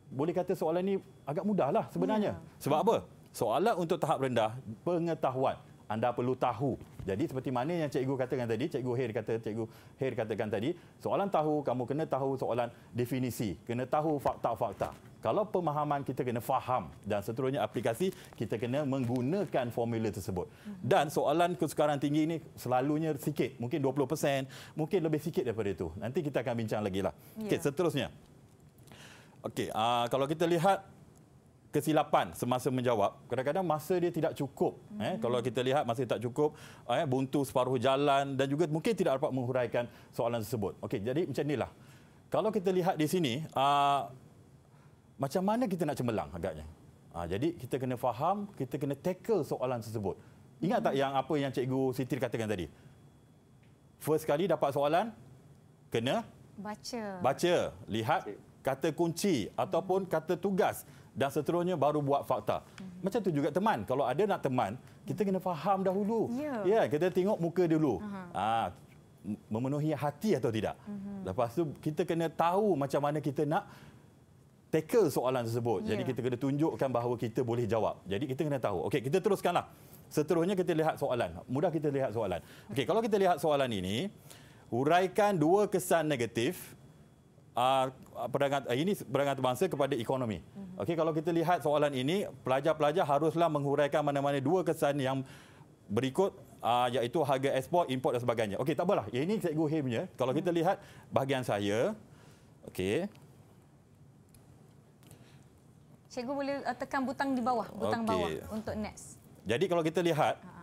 Speaker 3: boleh kata soalan ini agak mudahlah sebenarnya. Ya. Sebab apa? Soalan untuk tahap rendah pengetahuan anda perlu tahu jadi seperti mana yang cikgu katakan tadi, cikgu Hair kata, cikgu Hair katakan tadi, soalan tahu kamu kena tahu soalan definisi, kena tahu fakta-fakta. Kalau pemahaman kita kena faham dan seterusnya aplikasi kita kena menggunakan formula tersebut. Dan soalan kesukaran tinggi ini selalunya sikit, mungkin 20%, mungkin lebih sikit daripada itu. Nanti kita akan bincang lagi lah. Yeah. Okey, ya. seterusnya. Okey, uh, kalau kita lihat kesilapan semasa menjawab kadang-kadang masa dia tidak cukup mm-hmm. kalau kita lihat masa tak cukup eh, buntu separuh jalan dan juga mungkin tidak dapat menghuraikan soalan tersebut okey jadi macam inilah kalau kita lihat di sini ah, macam mana kita nak cemerlang agaknya ah, jadi kita kena faham kita kena tackle soalan tersebut ingat mm-hmm. tak hmm. yang apa yang cikgu Siti katakan tadi first kali dapat soalan kena baca baca lihat kata kunci ataupun kata tugas dan seterusnya baru buat fakta. Hmm. Macam tu juga teman. Kalau ada nak teman, kita kena faham dahulu. Ya, yeah. yeah, kita tengok muka dulu. Ha, memenuhi hati atau tidak. Hmm. Lepas tu kita kena tahu macam mana kita nak tackle soalan tersebut. Yeah. Jadi ya. kita kena tunjukkan bahawa kita boleh jawab. Jadi kita kena tahu. Okey, kita teruskanlah. Seterusnya kita lihat soalan. Mudah kita lihat soalan. Okey, kalau kita lihat soalan ini, uraikan dua kesan negatif Ah, perdagangan ah, ini perdagangan antarabangsa kepada ekonomi. Mm-hmm. Okey kalau kita lihat soalan ini pelajar-pelajar haruslah menghuraikan mana-mana dua kesan yang berikut uh, iaitu harga ekspor, import dan sebagainya. Okey tak apalah. Ini cikgu Himnya. Kalau mm-hmm. kita mhm. lihat bahagian saya okey.
Speaker 1: Cikgu boleh uh, tekan butang di bawah, butang okay. bawah untuk next.
Speaker 3: Jadi kalau kita lihat ha, ha.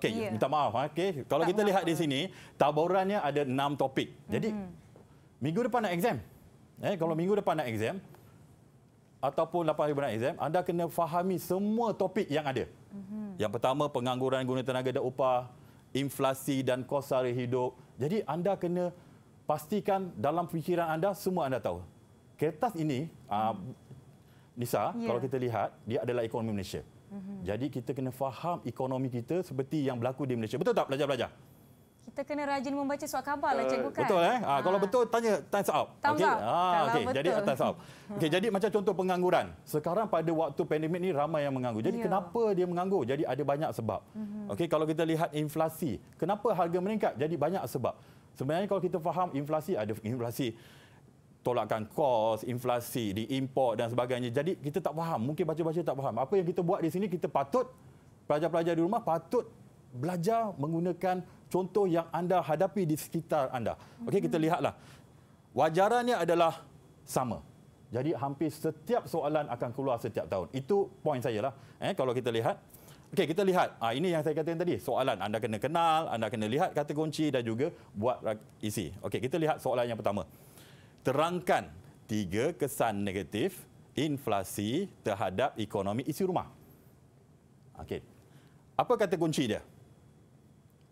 Speaker 3: Okey, yeah. minta maaf. Ha, okay, kalau tak kita maaf. lihat di sini, taburannya ada enam topik. Jadi mm-hmm. Minggu depan nak exam. Eh, kalau minggu depan nak exam ataupun 8 hari nak exam, anda kena fahami semua topik yang ada. Mm-hmm. Yang pertama pengangguran guna tenaga dan upah, inflasi dan kos sara hidup. Jadi anda kena pastikan dalam fikiran anda semua anda tahu. Kertas ini mm. uh, Nisa, yeah. kalau kita lihat, dia adalah ekonomi Malaysia. Mm-hmm. Jadi kita kena faham ekonomi kita seperti yang berlaku di Malaysia. Betul tak pelajar-pelajar?
Speaker 1: Kita kena rajin membaca surat khabar uh, lah cikgu kan. Betul eh.
Speaker 3: Ha. kalau ah. betul tanya time up. Okey. okay. Up. Ha ah, okay. Jadi time up. Okey. jadi macam contoh pengangguran. Sekarang pada waktu pandemik ni ramai yang menganggur. Jadi yeah. kenapa dia menganggur? Jadi ada banyak sebab. Mm-hmm. Okay, kalau kita lihat inflasi, kenapa harga meningkat? Jadi banyak sebab. Sebenarnya kalau kita faham inflasi ada inflasi tolakkan kos, inflasi di import dan sebagainya. Jadi kita tak faham, mungkin baca-baca tak faham. Apa yang kita buat di sini kita patut pelajar-pelajar di rumah patut belajar menggunakan contoh yang anda hadapi di sekitar anda. Okey, kita hmm. lihatlah. Wajarannya adalah sama. Jadi hampir setiap soalan akan keluar setiap tahun. Itu poin saya lah. Eh, kalau kita lihat. Okey, kita lihat. Ah, ini yang saya katakan tadi. Soalan anda kena kenal, anda kena lihat kata kunci dan juga buat isi. Okey, kita lihat soalan yang pertama. Terangkan tiga kesan negatif inflasi terhadap ekonomi isi rumah. Okey. Apa kata kunci dia?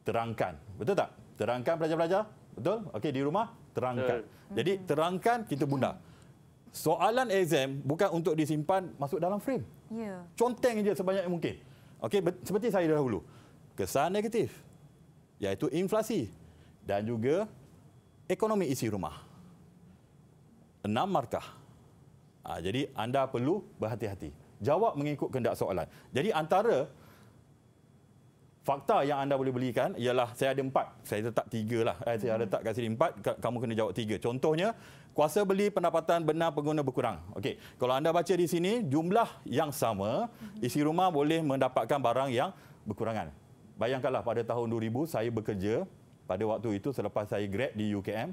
Speaker 3: terangkan. Betul tak? Terangkan pelajar-pelajar. Betul? Okey, di rumah, terangkan. Betul. Jadi, hmm. terangkan, kita bunda. Soalan exam bukan untuk disimpan masuk dalam frame. Ya. Conteng saja sebanyak mungkin. Okey, seperti saya dahulu. Kesan negatif, iaitu inflasi dan juga ekonomi isi rumah. Enam markah. Ha, jadi, anda perlu berhati-hati. Jawab mengikut kendak soalan. Jadi, antara Fakta yang anda boleh belikan ialah saya ada empat. Saya letak tiga lah. Eh, saya ada letak hmm. kat sini empat. Kamu kena jawab tiga. Contohnya, kuasa beli pendapatan benar pengguna berkurang. Okey, kalau anda baca di sini, jumlah yang sama, hmm. isi rumah boleh mendapatkan barang yang berkurangan. Bayangkanlah pada tahun 2000, saya bekerja pada waktu itu selepas saya grad di UKM,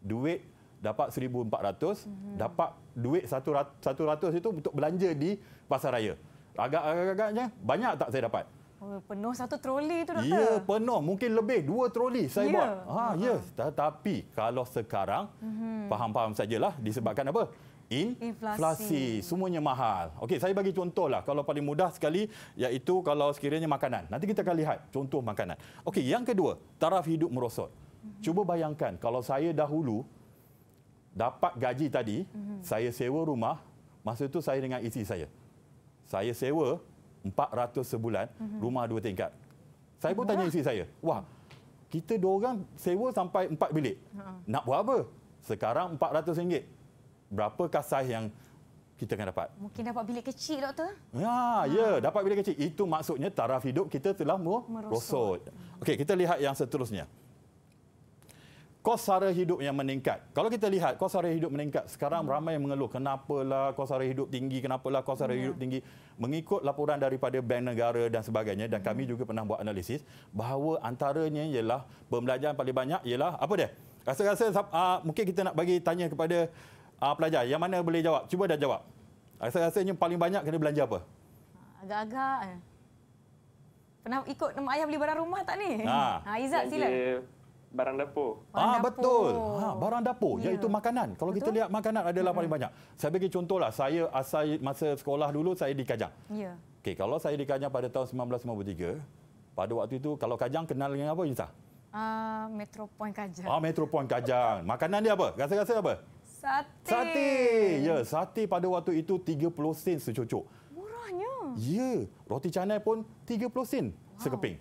Speaker 3: duit dapat 1400 hmm. dapat duit 100 100 itu untuk belanja di pasaraya. Agak-agaknya banyak tak saya dapat?
Speaker 1: Oh, penuh satu troli tu, Doktor. Ya,
Speaker 3: penuh. Mungkin lebih. Dua troli saya ya. buat. Ha, uh-huh. Ha, ha. Ya, tetapi kalau sekarang, uh-huh. faham-faham sajalah disebabkan apa? In inflasi. inflasi. Semuanya mahal. Okey, saya bagi contohlah. Kalau paling mudah sekali, iaitu kalau sekiranya makanan. Nanti kita akan lihat contoh makanan. Okey, yang kedua, taraf hidup merosot. Uh-huh. Cuba bayangkan, kalau saya dahulu dapat gaji tadi, uh-huh. saya sewa rumah, masa itu saya dengan isteri saya. Saya sewa 400 sebulan mm-hmm. rumah dua tingkat. Saya pun tanya isteri saya, wah kita dua orang sewa sampai empat bilik. Ha. Nak buat apa? Sekarang empat ratus 400 Berapa kasih yang kita akan dapat?
Speaker 1: Mungkin dapat bilik kecil, Doktor.
Speaker 3: Ya, ha. ya, dapat bilik kecil. Itu maksudnya taraf hidup kita telah merosot. merosot. Okey, kita lihat yang seterusnya kos sara hidup yang meningkat. Kalau kita lihat kos sara hidup meningkat, sekarang hmm. ramai yang mengeluh kenapalah kos sara hidup tinggi, kenapalah kos sara hmm. hidup tinggi. Mengikut laporan daripada Bank Negara dan sebagainya dan kami hmm. juga pernah buat analisis bahawa antaranya ialah pembelajaran paling banyak ialah apa dia? Rasa-rasa uh, mungkin kita nak bagi tanya kepada uh, pelajar yang mana boleh jawab? Cuba dah jawab. rasa yang paling banyak kena belanja apa?
Speaker 1: Ah, agak-agak. Eh. Pernah ikut nama ayah beli barang rumah tak ni? Ha. Ha, Izzat, sila
Speaker 3: barang dapur. Ah, barang ah dapur. betul. Ha, barang dapur ya. iaitu makanan. Kalau betul? kita lihat makanan adalah paling banyak. Saya bagi contohlah saya asal masa sekolah dulu saya di Kajang. Ya. Okey, kalau saya di Kajang pada tahun 1953, pada waktu itu kalau Kajang kenal dengan apa Insa?
Speaker 1: Ah Metro Point Kajang. Ah
Speaker 3: Metro Point Kajang. Makanan dia apa? Rasa-rasa apa?
Speaker 1: Sate. Sate. Ya,
Speaker 3: sate pada waktu itu 30 sen secucuk. Murahnya. Ya, roti canai pun 30 sen wow. sekeping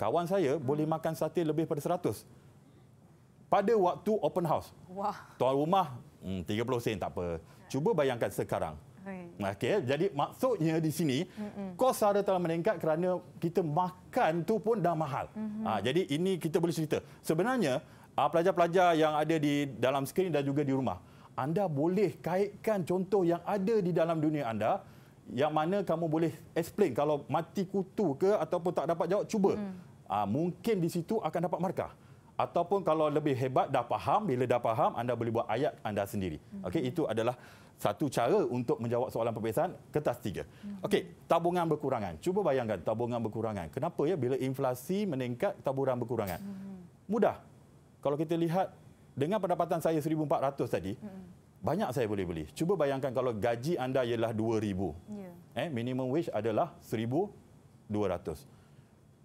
Speaker 3: kawan saya hmm. boleh makan sate lebih pada 100. Pada waktu open house. Wah. Tuan rumah hmm, 30 sen tak apa. Cuba bayangkan sekarang. Okay, jadi maksudnya di sini Mm-mm. kos sara telah meningkat kerana kita makan tu pun dah mahal. Mm-hmm. Ha, jadi ini kita boleh cerita. Sebenarnya ah, pelajar-pelajar yang ada di dalam skrin dan juga di rumah, anda boleh kaitkan contoh yang ada di dalam dunia anda yang mana kamu boleh explain kalau mati kutu ke ataupun tak dapat jawab cuba. Mm uh, mungkin di situ akan dapat markah ataupun kalau lebih hebat dah faham bila dah faham anda boleh buat ayat anda sendiri mm-hmm. okey itu adalah satu cara untuk menjawab soalan perbezaan kertas tiga. Okey, tabungan berkurangan. Cuba bayangkan tabungan berkurangan. Kenapa ya bila inflasi meningkat tabungan berkurangan? Mudah. Kalau kita lihat dengan pendapatan saya 1400 tadi, banyak saya boleh beli. Cuba bayangkan kalau gaji anda ialah 2000. Ya. Eh, minimum wage adalah 1200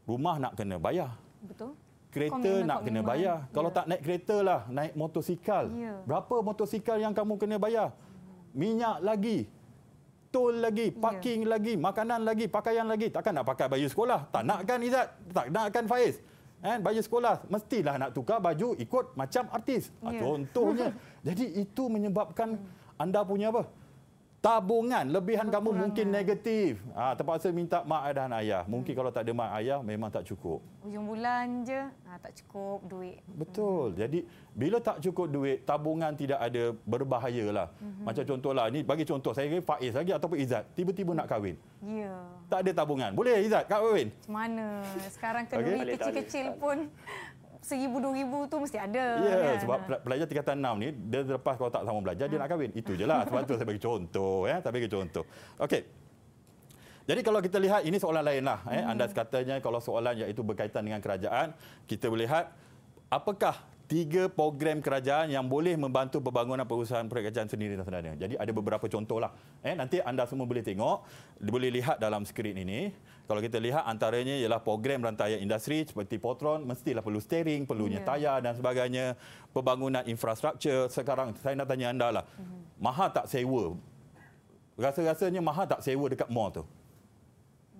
Speaker 3: rumah nak kena bayar. Betul. Kereta komitmen, nak komitmen. kena bayar. Ya. Kalau tak naik kereta lah, naik motosikal. Ya. Berapa motosikal yang kamu kena bayar? Minyak lagi, tol lagi, ya. parking ya. lagi, makanan lagi, pakaian lagi. Takkan nak pakai baju sekolah? Tak nak kan Izzat? Tak nak kan Faiz? Eh, baju sekolah, mestilah nak tukar baju ikut macam artis. Ah, ya. Contohnya. (laughs) Jadi itu menyebabkan hmm. anda punya apa? tabungan lebihan kamu mungkin eh. negatif ah ha, terpaksa minta mak dan ayah mungkin hmm. kalau tak ada mak ayah memang tak cukup
Speaker 1: hujung bulan je ha, tak cukup duit
Speaker 3: betul hmm. jadi bila tak cukup duit tabungan tidak ada berbahayalah hmm. macam contohlah ini. bagi contoh saya kira Faiz lagi ataupun Izat tiba-tiba nak kahwin ya yeah. tak ada tabungan boleh Izat kahwin macam
Speaker 1: mana sekarang kenduri okay. kecil-kecil pun (laughs) seribu dua ribu tu mesti ada. Ya, yeah, kan? sebab
Speaker 3: pelajar tingkatan enam ni, dia lepas kalau tak sama belajar, dia nak kahwin. Itu je lah. Sebab tu saya bagi contoh. Ya. Saya bagi contoh. Okey. Jadi kalau kita lihat, ini soalan lain lah. Eh. Hmm. Anda katanya kalau soalan iaitu berkaitan dengan kerajaan, kita boleh lihat apakah tiga program kerajaan yang boleh membantu pembangunan perusahaan proyek kerajaan sendiri dan sebenarnya. Jadi ada beberapa contoh lah. Eh, nanti anda semua boleh tengok, boleh lihat dalam skrin ini. Kalau kita lihat antaranya ialah program rantai industri seperti Potron, mestilah perlu steering, perlunya yeah. tayar dan sebagainya. Pembangunan infrastruktur sekarang saya nak tanya anda lah. Mm-hmm. Mahal tak sewa? Rasa-rasanya mahal tak sewa dekat mall tu?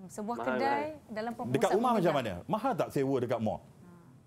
Speaker 1: Sebuah mahal kedai lah. dalam pusat dekat rumah macam mana?
Speaker 3: Mahal tak sewa dekat mall? Ah.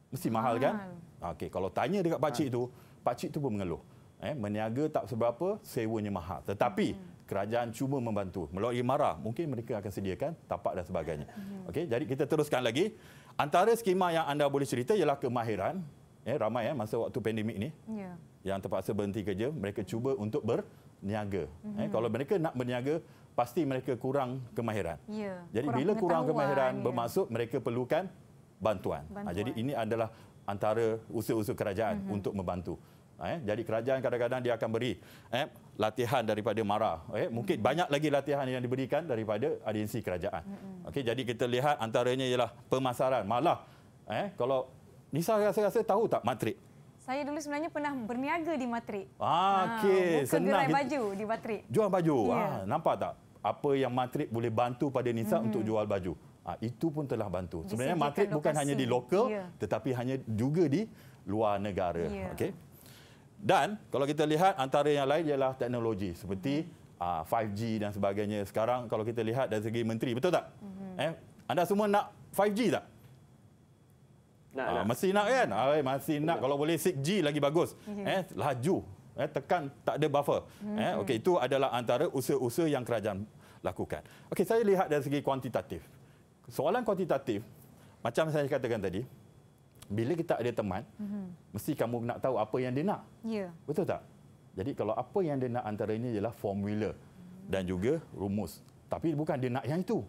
Speaker 3: Mesti mahal, kan? mahal. kan? Ah, okey, kalau tanya dekat pak ah. cik ha. tu, pak cik tu pun mengeluh. Eh, meniaga tak seberapa, sewanya mahal. Tetapi hmm. kerajaan cuma membantu. Melalui MARA, mungkin mereka akan sediakan tapak dan sebagainya. Ya. Okay, jadi kita teruskan lagi. Antara skema yang anda boleh cerita ialah kemahiran. Eh, ramai eh, masa waktu pandemik ini. Ya. Yang terpaksa berhenti kerja, mereka cuba untuk berniaga. Hmm. Eh, mhm. kalau mereka nak berniaga, pasti mereka kurang kemahiran. Ya. Jadi kurang bila kurang kemahiran, ya. bermaksud mereka perlukan bantuan. Ah, bantuan. Ha, jadi ini adalah antara usul-usul kerajaan mm-hmm. untuk membantu. Eh, jadi kerajaan kadang-kadang dia akan beri eh, latihan daripada MARA. Eh, mungkin mhm. banyak lagi latihan yang diberikan daripada agensi kerajaan. Mhm. Okay, jadi kita lihat antaranya ialah pemasaran. Malah, eh, kalau Nisa rasa-rasa tahu tak matrik?
Speaker 1: Saya dulu sebenarnya pernah berniaga di matrik.
Speaker 3: Ah, ah okay. Buka Senang. gerai baju
Speaker 1: di matrik. Jual
Speaker 3: baju. Yeah. Ah, ya. nampak tak? Apa yang matrik boleh bantu pada Nisa mm-hmm. untuk jual baju. Ha, itu pun telah bantu. Di Sebenarnya market lokasi. bukan hanya di lokal yeah. tetapi hanya juga di luar negara. Yeah. Okay. Dan kalau kita lihat antara yang lain ialah teknologi seperti mm-hmm. Ah, 5G dan sebagainya. Sekarang kalau kita lihat dari segi menteri, betul tak? Mm-hmm. Eh, anda semua nak 5G tak? Nak, ha, nak. Masih nak kan? Ha, masih nak. Betul. Kalau boleh 6G lagi bagus. Mm-hmm. Eh, laju. Eh, tekan tak ada buffer. Mm-hmm. Eh, okay, itu adalah antara usaha-usaha yang kerajaan lakukan. Okay, saya lihat dari segi kuantitatif soalan kuantitatif macam saya katakan tadi bila kita ada teman mm-hmm. mesti kamu nak tahu apa yang dia nak yeah. betul tak jadi kalau apa yang dia nak antara ini ialah formula dan juga rumus tapi bukan dia nak yang itu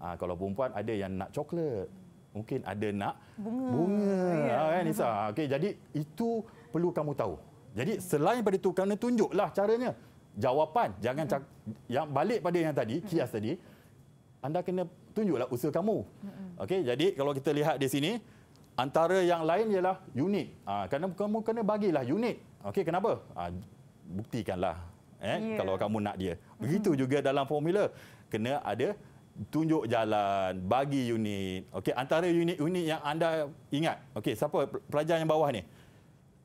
Speaker 3: ha, kalau perempuan ada yang nak coklat mungkin ada nak
Speaker 1: bunga, bunga. Yeah. Ya. Ha, kan
Speaker 3: Nisa ah, okay, jadi itu perlu kamu tahu jadi selain pada itu kena tunjuklah caranya jawapan jangan mm-hmm. yang balik pada yang tadi mhm. kias mm-hmm. tadi anda kena tunjuklah usaha kamu. Mm-hmm. Okey, jadi kalau kita lihat di sini antara yang lain ialah unit. Ah kena kamu kena bagilah unit. Okey, kenapa? Ah buktikanlah eh yeah. kalau kamu nak dia. Begitu hmm juga dalam formula kena ada tunjuk jalan, bagi unit. Okey, antara unit-unit yang anda ingat. Okey, siapa pelajar yang bawah ni?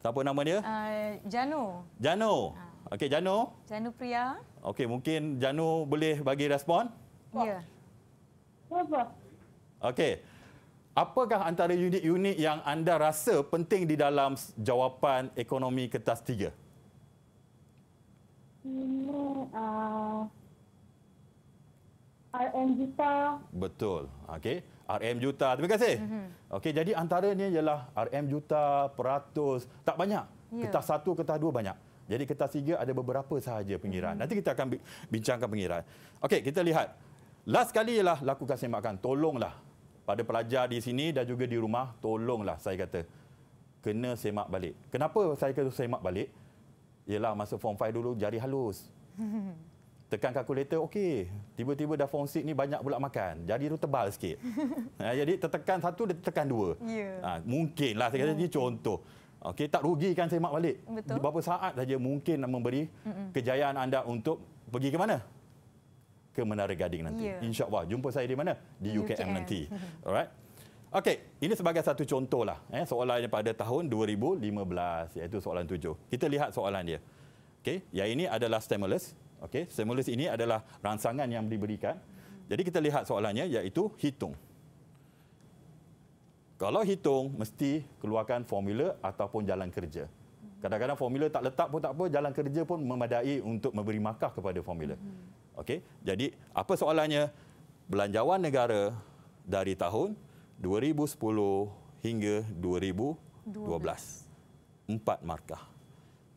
Speaker 3: Siapa nama dia? Uh,
Speaker 1: ah, Jano.
Speaker 3: Janu. Ah. Okey, Jano
Speaker 1: Janu Priya.
Speaker 3: Okey, mungkin Jano boleh bagi respon? Ya. Yeah. Okey. Apakah antara unit-unit yang anda rasa penting di dalam jawapan ekonomi kertas tiga? Ini uh, ah, RM juta. Betul. Okey. RM juta. Terima kasih. Mm-hmm. Okey, jadi antaranya ialah RM juta, peratus, tak banyak. Yeah. Kertas satu, kertas dua banyak. Jadi kertas tiga ada beberapa sahaja pengiraan. Mm-hmm. Nanti kita akan bincangkan pengiraan. Okey, kita lihat. Last sekali ialah lakukan semakan. Tolonglah pada pelajar di sini dan juga di rumah, tolonglah saya kata kena semak balik. Kenapa saya kata semak balik? Ialah masa form 5 dulu jari halus. (laughs) Tekan kalkulator okey. Tiba-tiba dah form 6 ni banyak pula makan. Jari tu tebal sikit. (laughs) Ha, jadi tertekan satu dia tertekan dua. Ya. Ha, mungkinlah saya kata ini contoh. okay tak rugi kan semak balik. Betul. beberapa saat saja mungkin memberi kejayaan anda untuk pergi ke mana? ke Menara Gading nanti. Yeah. InsyaAllah. Jumpa saya di mana? Di UKM, UKM. nanti. (laughs) Alright. Okey, ini sebagai satu contoh lah. Eh, soalannya pada tahun 2015, iaitu soalan tujuh. Kita lihat soalan dia. Okey, yang ini adalah stimulus. Okey, stimulus ini adalah rangsangan yang diberikan. Jadi kita lihat soalannya iaitu hitung. Kalau hitung, mesti keluarkan formula ataupun jalan kerja. Kadang-kadang formula tak letak pun tak apa, jalan kerja pun memadai untuk memberi markah kepada formula. Hmm. Okey. Jadi apa soalannya? Belanjawan negara dari tahun 2010 hingga 2012. 12. Empat markah.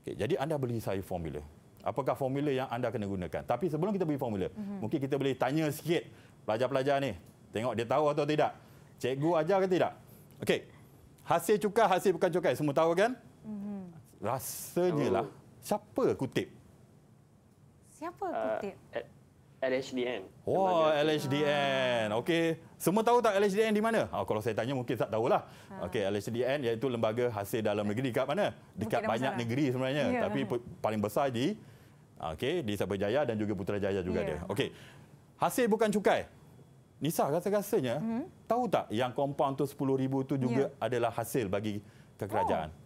Speaker 3: Okey, jadi anda beli saya formula. Apakah formula yang anda kena gunakan? Tapi sebelum kita beli formula, mm-hmm. mungkin kita boleh tanya sikit pelajar-pelajar ni. Tengok dia tahu atau tidak. Cikgu ajar ke tidak? Okey. Hasil cukai, hasil bukan cukai. Semua tahu kan? mm Rasanya lah. Oh. Siapa kutip?
Speaker 2: Siapa uh, ah, kutip? LHDN.
Speaker 3: Wah, wow, LHDN. Ah. Okey. Semua tahu tak LHDN di mana? Ha, kalau saya tanya mungkin tak tahulah. Ha. Okey, LHDN iaitu lembaga hasil dalam negeri dekat mana? Dekat banyak masalah. negeri sebenarnya. Yeah. Tapi paling besar di okey, di Sabah Jaya dan juga Putrajaya juga yeah. ada. Okey. Hasil bukan cukai. Nisa rasa-rasanya mm-hmm. tahu tak yang compound tu 10000 tu juga yeah. adalah hasil bagi kerajaan. Oh.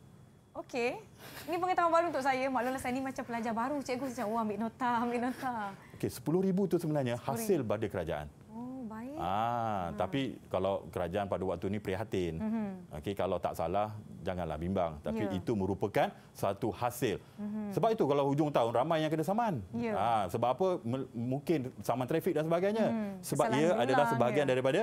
Speaker 1: Okey. Ini pengetahuan baru untuk saya. Maklumlah saya ni macam pelajar baru. Cikgu saya cakap, oh, ambil nota, ambil nota.
Speaker 3: Okey, RM10,000 tu sebenarnya hasil pada kerajaan.
Speaker 1: Oh, baik. Ah,
Speaker 3: ha. tapi kalau kerajaan pada waktu ini prihatin. hmm Okey, kalau tak salah janganlah bimbang, tapi yeah. itu merupakan satu hasil. hmm Sebab itu kalau hujung tahun ramai yang kena saman. Yeah. Ya. Ha, sebab apa? M- mungkin saman trafik dan sebagainya. Mm. Sebab Kesalahan ia adalah lah, sebahagian yeah. daripada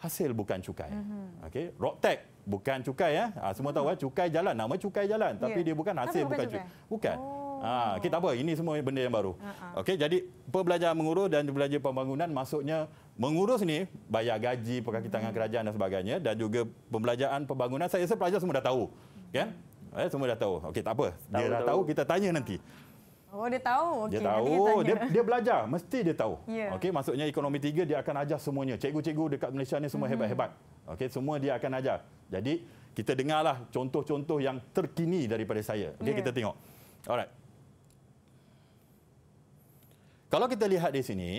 Speaker 3: hasil bukan cukai. Mm-hmm. Okey, Rocktech bukan cukai ya. Ha, semua tahu mm-hmm. ya, cukai jalan nama cukai jalan tapi ya. dia bukan hasil bukan, bukan cukai. cukai. Bukan. Oh. Ha, ah, kita apa? Ini semua benda yang baru. Uh-huh. Okey, jadi pembelajaran mengurus dan pembelajaran pembangunan maksudnya mengurus ni bayar gaji pakai tangan hmm. kerajaan dan sebagainya dan juga pembelajaran pembangunan saya rasa pelajar semua dah tahu. Kan? Eh, semua dah tahu. Okay, tak apa. Dia dah tahu. tahu kita tanya nanti. Uh-huh.
Speaker 1: Oh dia tahu. Okay, dia tahu. Dia, dia
Speaker 3: belajar. Mesti dia tahu. Yeah. Okey. Maksudnya ekonomi tiga dia akan ajar semuanya. Cikgu-cikgu dekat Malaysia ni semua mm-hmm. hebat-hebat. Okey. Semua dia akan ajar. Jadi kita dengarlah contoh-contoh yang terkini daripada saya. Okey. Yeah. Kita tengok. Alright. Kalau kita lihat di sini,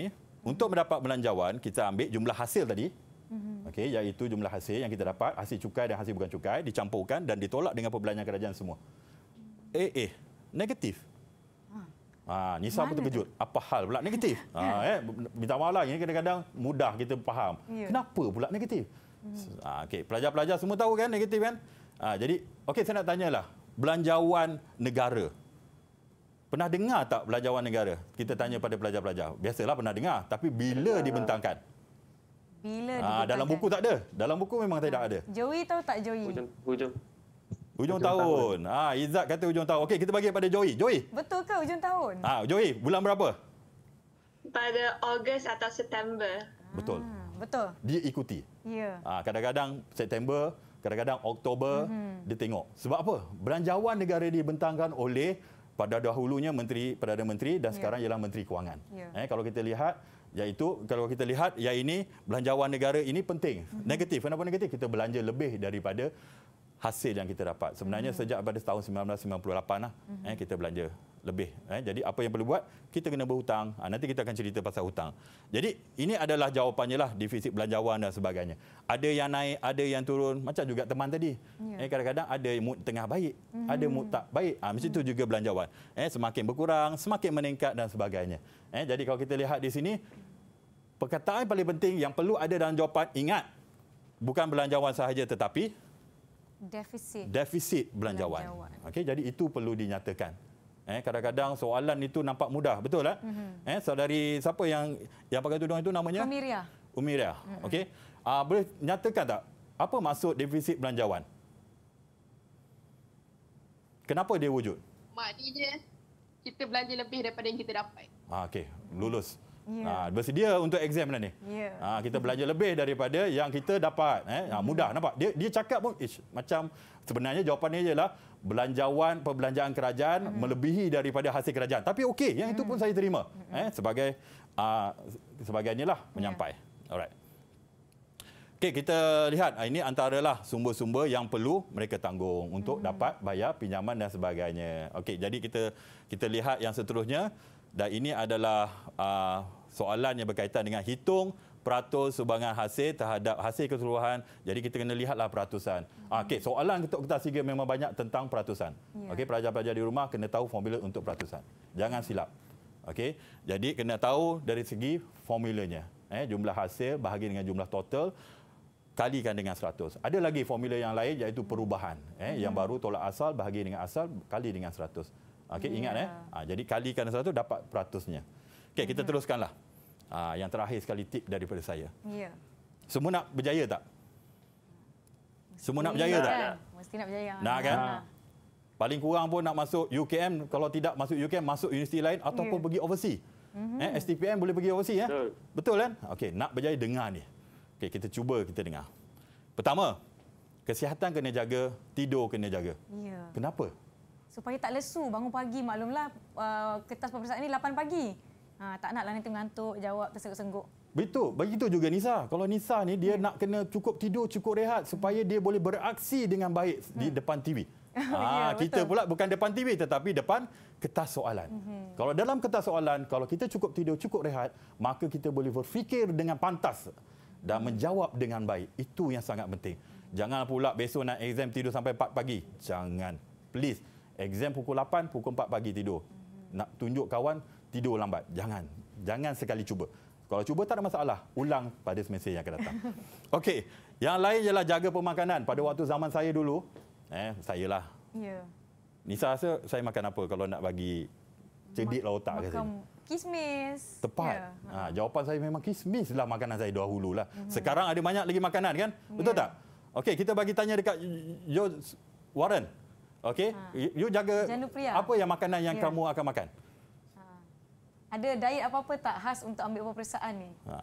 Speaker 3: untuk mendapat belanjawan, kita ambil jumlah hasil tadi. mm Okey, iaitu jumlah hasil yang kita dapat, hasil cukai dan hasil bukan cukai, dicampurkan dan ditolak dengan perbelanjaan kerajaan semua. Eh, eh, negatif. Ha, Nisa Mana pun terkejut. Apa hal pula negatif? Ha, ha. eh, minta maaf lah. Kadang-kadang mudah kita faham. Yeah. Kenapa pula negatif? Hmm. Ha, okay. Pelajar-pelajar semua tahu kan negatif kan? Ha, jadi, okay, saya nak tanyalah. Belanjawan negara. Pernah dengar tak belanjawan negara? Kita tanya pada pelajar-pelajar. Biasalah pernah dengar. Tapi bila uh, dibentangkan?
Speaker 1: Bila ha, dibentangkan? Dalam
Speaker 3: buku tak ada. Dalam buku memang ha. tidak ada.
Speaker 1: Joey tahu tak Joey? Hujung,
Speaker 3: hujung. Ujung tahun. Ah, Ha, Izzat kata ujung tahun. Okey, kita bagi pada Joey. Joey.
Speaker 1: Betul ke ujung tahun?
Speaker 3: Ha, Joey, bulan berapa?
Speaker 2: Pada Ogos atau September. Hmm. Betul. Betul. Dia ikuti. Ya.
Speaker 3: Ha, kadang-kadang September, kadang-kadang Oktober, hmm. dia tengok. Sebab apa? Belanjawan negara bentangkan oleh pada dahulunya Menteri Perdana Menteri dan ya. sekarang ialah Menteri Kewangan. Ya. Eh, kalau kita lihat, iaitu kalau kita lihat, ya ini belanjawan negara ini penting. Hmm. Negatif. Kenapa negatif? Kita belanja lebih daripada hasil yang kita dapat. Sebenarnya hmm. sejak pada tahun 1998 lah hmm. eh, kita belanja lebih. Eh. Jadi apa yang perlu buat? Kita kena berhutang. Ha, nanti kita akan cerita pasal hutang. Jadi ini adalah jawapannya lah defisit belanjawan dan sebagainya. Ada yang naik, ada yang turun. Macam juga teman tadi. Yeah. Eh, kadang-kadang ada mood tengah baik, hmm. ada mood hmm. tak baik. Ha, ah, macam itu hmm. juga belanjawan. Eh, semakin berkurang, semakin meningkat dan sebagainya. Eh, jadi kalau kita lihat di sini, perkataan paling penting yang perlu ada dalam jawapan, ingat bukan belanjawan sahaja tetapi
Speaker 1: defisit,
Speaker 3: defisit belanjawan. belanjawan. okay, jadi itu perlu dinyatakan. Eh, kadang-kadang soalan itu nampak mudah, betul tak? Mm-hmm. Eh, saudari so siapa yang yang pakai tudung itu namanya? Umiria. Umiria. Mm-hmm. Okey. Uh, boleh nyatakan tak apa maksud defisit belanjawan? Kenapa dia wujud?
Speaker 2: Maknanya kita belanja lebih daripada yang kita dapat.
Speaker 3: Ah, okey, lulus. Mm-hmm. Yeah. Ya. Ha, bersedia untuk exam lah ni. Yeah. Ya. Ha, kita belajar lebih daripada yang kita dapat. Eh. Ha, mudah yeah. nampak. Dia, dia cakap pun ish, macam sebenarnya jawapannya dia ialah belanjawan perbelanjaan kerajaan mm. melebihi daripada hasil kerajaan. Tapi okey, yang mm. itu pun hmm. saya terima. Hmm. Eh, sebagai uh, sebagainya lah menyampai. Yeah. Alright. Okey, kita lihat. Ah, ini antaralah sumber-sumber yang perlu mereka tanggung untuk mm. dapat bayar pinjaman dan sebagainya. Okay, jadi kita kita lihat yang seterusnya dan ini adalah uh, soalan yang berkaitan dengan hitung peratus sumbangan hasil terhadap hasil keseluruhan. Jadi kita kena lihatlah peratusan. Hmm. Okey, soalan ketuk kertas siga memang banyak tentang peratusan. Yeah. Okey, pelajar-pelajar di rumah kena tahu formula untuk peratusan. Jangan silap. Okey. Jadi kena tahu dari segi formulanya. Eh, jumlah hasil bahagi dengan jumlah total kalikan dengan 100. Ada lagi formula yang lain iaitu perubahan, eh, hmm. yang ya. baru tolak asal bahagi dengan asal kali dengan 100. Okay yeah. ingat eh. Ha, jadi kalikan satu dapat peratusnya. Okey, mm-hmm. kita mhm. teruskanlah. Ha, yang terakhir sekali tip daripada saya. Yeah. Semua nak berjaya tak? Mesti Semua nak berjaya tak? Mesti nak berjaya. Nak kan? Ha. Paling kurang pun nak masuk UKM, kalau tidak masuk UKM, masuk universiti lain ataupun yeah. pergi overseas. Mm-hmm. Eh, STPM boleh pergi overseas eh? Betul. Betul kan? Okay nak berjaya dengar ni. Okay kita cuba kita dengar. Pertama, kesihatan kena jaga, tidur kena jaga. Yeah. Kenapa?
Speaker 1: supaya tak lesu bangun pagi maklumlah uh, kertas pemeriksaan ini 8 pagi. Ha, tak naklah nanti mengantuk jawab tersengguk-sengguk.
Speaker 3: Betul, begitu juga Nisa. Kalau Nisa ni dia hmm. nak kena cukup tidur, cukup rehat supaya dia boleh beraksi dengan baik hmm. di depan TV. Ha, yeah, kita betul. pula bukan depan TV tetapi depan kertas soalan. Mm-hmm. Kalau dalam kertas soalan, kalau kita cukup tidur, cukup rehat, maka kita boleh berfikir dengan pantas dan menjawab dengan baik. Itu yang sangat penting. Jangan pula besok nak exam tidur sampai 4 pagi. Jangan. Please exam pukul 8, pukul 4 pagi tidur. Nak tunjuk kawan, tidur lambat. Jangan. Jangan sekali cuba. Kalau cuba tak ada masalah, ulang pada semester yang akan datang. (laughs) Okey, yang lain ialah jaga pemakanan. Pada waktu zaman saya dulu, eh, saya lah. Yeah. Nisa rasa saya makan apa kalau nak bagi cediklah otak. Makan
Speaker 1: kismis. Tepat. Yeah.
Speaker 3: Ha, jawapan saya memang kismis lah makanan saya dahulu lah. Mm-hmm. Sekarang ada banyak lagi makanan kan? Yeah. Betul ya. tak? Okey, kita bagi tanya dekat Warren. Okey, ha. you jaga apa yang makanan yang yeah. kamu akan makan. Ha.
Speaker 1: Ada diet apa-apa tak khas untuk ambil peperiksaan ni? Ha.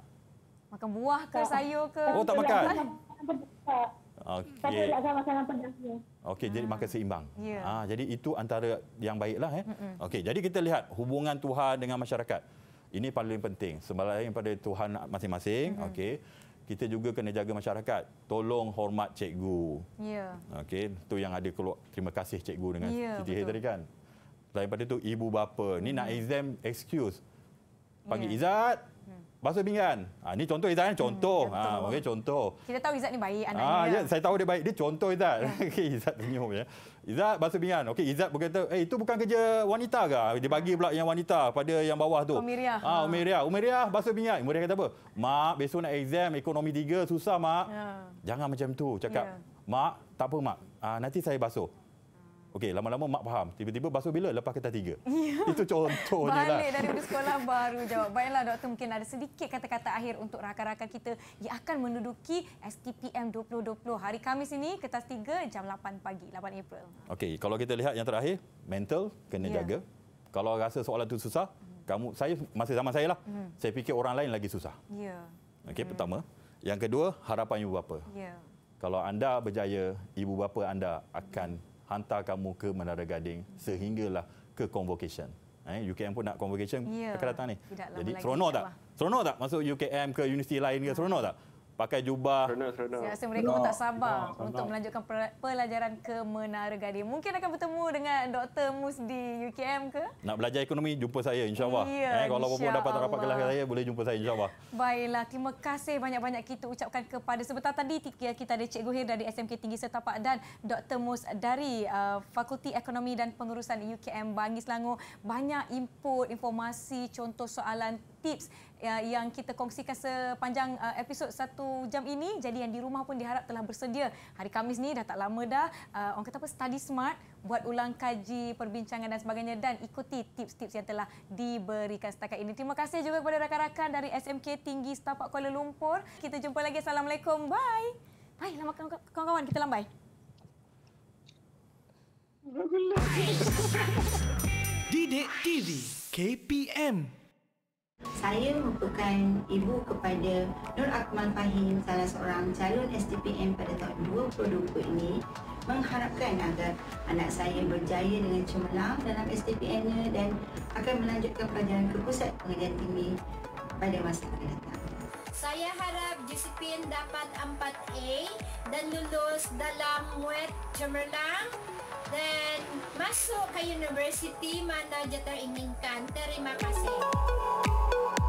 Speaker 1: Makan buah ke, sayur ke? Oh, tak makan?
Speaker 3: Okey. Tak ada makanan pedas. Okey, jadi ah. makan seimbang. Yeah. Ya. Ha. Jadi itu antara yang baiklah. Eh. Okey, jadi kita lihat hubungan Tuhan dengan masyarakat. Ini paling penting. Sebaliknya pada Tuhan masing-masing. Mm-hmm. Okey kita juga kena jaga masyarakat. Tolong hormat cikgu. Ya. Yeah. Okey, tu yang ada keluar. Terima kasih cikgu dengan ya, Siti yeah, tadi kan. Selain pada tu ibu bapa, mm. ni nak hmm. exam excuse. Panggil yeah. Izat. Hmm. Basuh pinggan. Ha, ah, ini contoh Izzat kan? Contoh. Hmm, ha, okay, contoh.
Speaker 1: Kita tahu Izzat ni baik ah, anaknya. Ha, ya,
Speaker 3: saya tahu dia baik. Dia contoh Izzat. Yeah. (laughs) Okay, Izzat senyum. Ya. Izzat bahasa Bian. Okey Izzat berkata, "Eh itu bukan kerja wanita ke? Dia bagi pula yang wanita pada yang bawah tu." Umiriah. Ah, ha, Umiriah. Umiriah bahasa Bian. Umiriah kata apa? "Mak, besok nak exam ekonomi 3 susah, Mak." Ya. Jangan macam tu cakap. Ya. "Mak, tak apa, Mak. Ah, nanti saya basuh." Okey, lama-lama mak faham. Tiba-tiba basuh bila? Lepas kita tiga. (laughs) Ya. Itu contohnya lah. Balik dari sekolah
Speaker 1: baru jawab. Baiklah, Doktor. Mungkin ada sedikit kata-kata akhir untuk rakan-rakan kita yang akan menduduki STPM 2020. Hari Kamis ini, kertas tiga, jam 8 pagi, 8 April.
Speaker 3: Okey, kalau kita lihat yang terakhir, mental kena ya. jaga. Kalau rasa soalan itu susah, hmm. kamu, saya masih sama saya lah. Hmm. Saya fikir orang lain lagi susah. Ya. Okey, hmm. pertama. Yang kedua, harapan ibu bapa. Ya. Kalau anda berjaya, ibu bapa anda akan hmm hantar kamu ke Menara Gading sehinggalah ke convocation. Eh, UKM pun nak convocation yeah. akan datang ni. Jadi seronok ya, tak? Seronok tak masuk UKM ke universiti lain ke? Seronok tak? pakai jubah. Serena, serena. Saya rasa mereka pun tak sabar
Speaker 1: serena, untuk melanjutkan pelajaran ke Menara Gading. Mungkin akan bertemu dengan Dr. Mus di UKM ke?
Speaker 3: Nak belajar ekonomi, jumpa saya insyaAllah. Ya, eh, kalau pun dapat rapat kelas saya, boleh jumpa saya insyaAllah.
Speaker 1: Baiklah, terima kasih banyak-banyak kita ucapkan kepada sebentar tadi kita ada Cikgu Hir dari SMK Tinggi Setapak dan Dr. Mus dari uh, Fakulti Ekonomi dan Pengurusan UKM Bangi Selangor. Banyak input, informasi, contoh soalan tips uh, yang kita kongsikan sepanjang uh, episod satu jam ini. Jadi yang di rumah pun diharap telah bersedia. Hari Kamis ni dah tak lama dah. Uh, orang kata apa? Study smart. Buat ulang kaji perbincangan dan sebagainya. Dan ikuti tips-tips yang telah diberikan setakat ini. Terima kasih juga kepada rakan-rakan dari SMK Tinggi Setapak Kuala Lumpur. Kita jumpa lagi. Assalamualaikum. Bye. Bye. Lama kawan-kawan. Kita lambai.
Speaker 2: Lah.
Speaker 3: (laughs) Didik TV
Speaker 2: KPM saya merupakan ibu kepada Nur Akmal Fahim, salah seorang calon STPM pada tahun 2020 ini mengharapkan agar anak saya berjaya dengan cemerlang dalam STPM-nya dan akan melanjutkan
Speaker 3: pelajaran ke pusat pengajian tinggi pada masa akan datang.
Speaker 2: Saya harap Josephine dapat 4A dan lulus dalam muet cemerlang dan masuk ke universiti mana aja teringinkan. Terima kasih.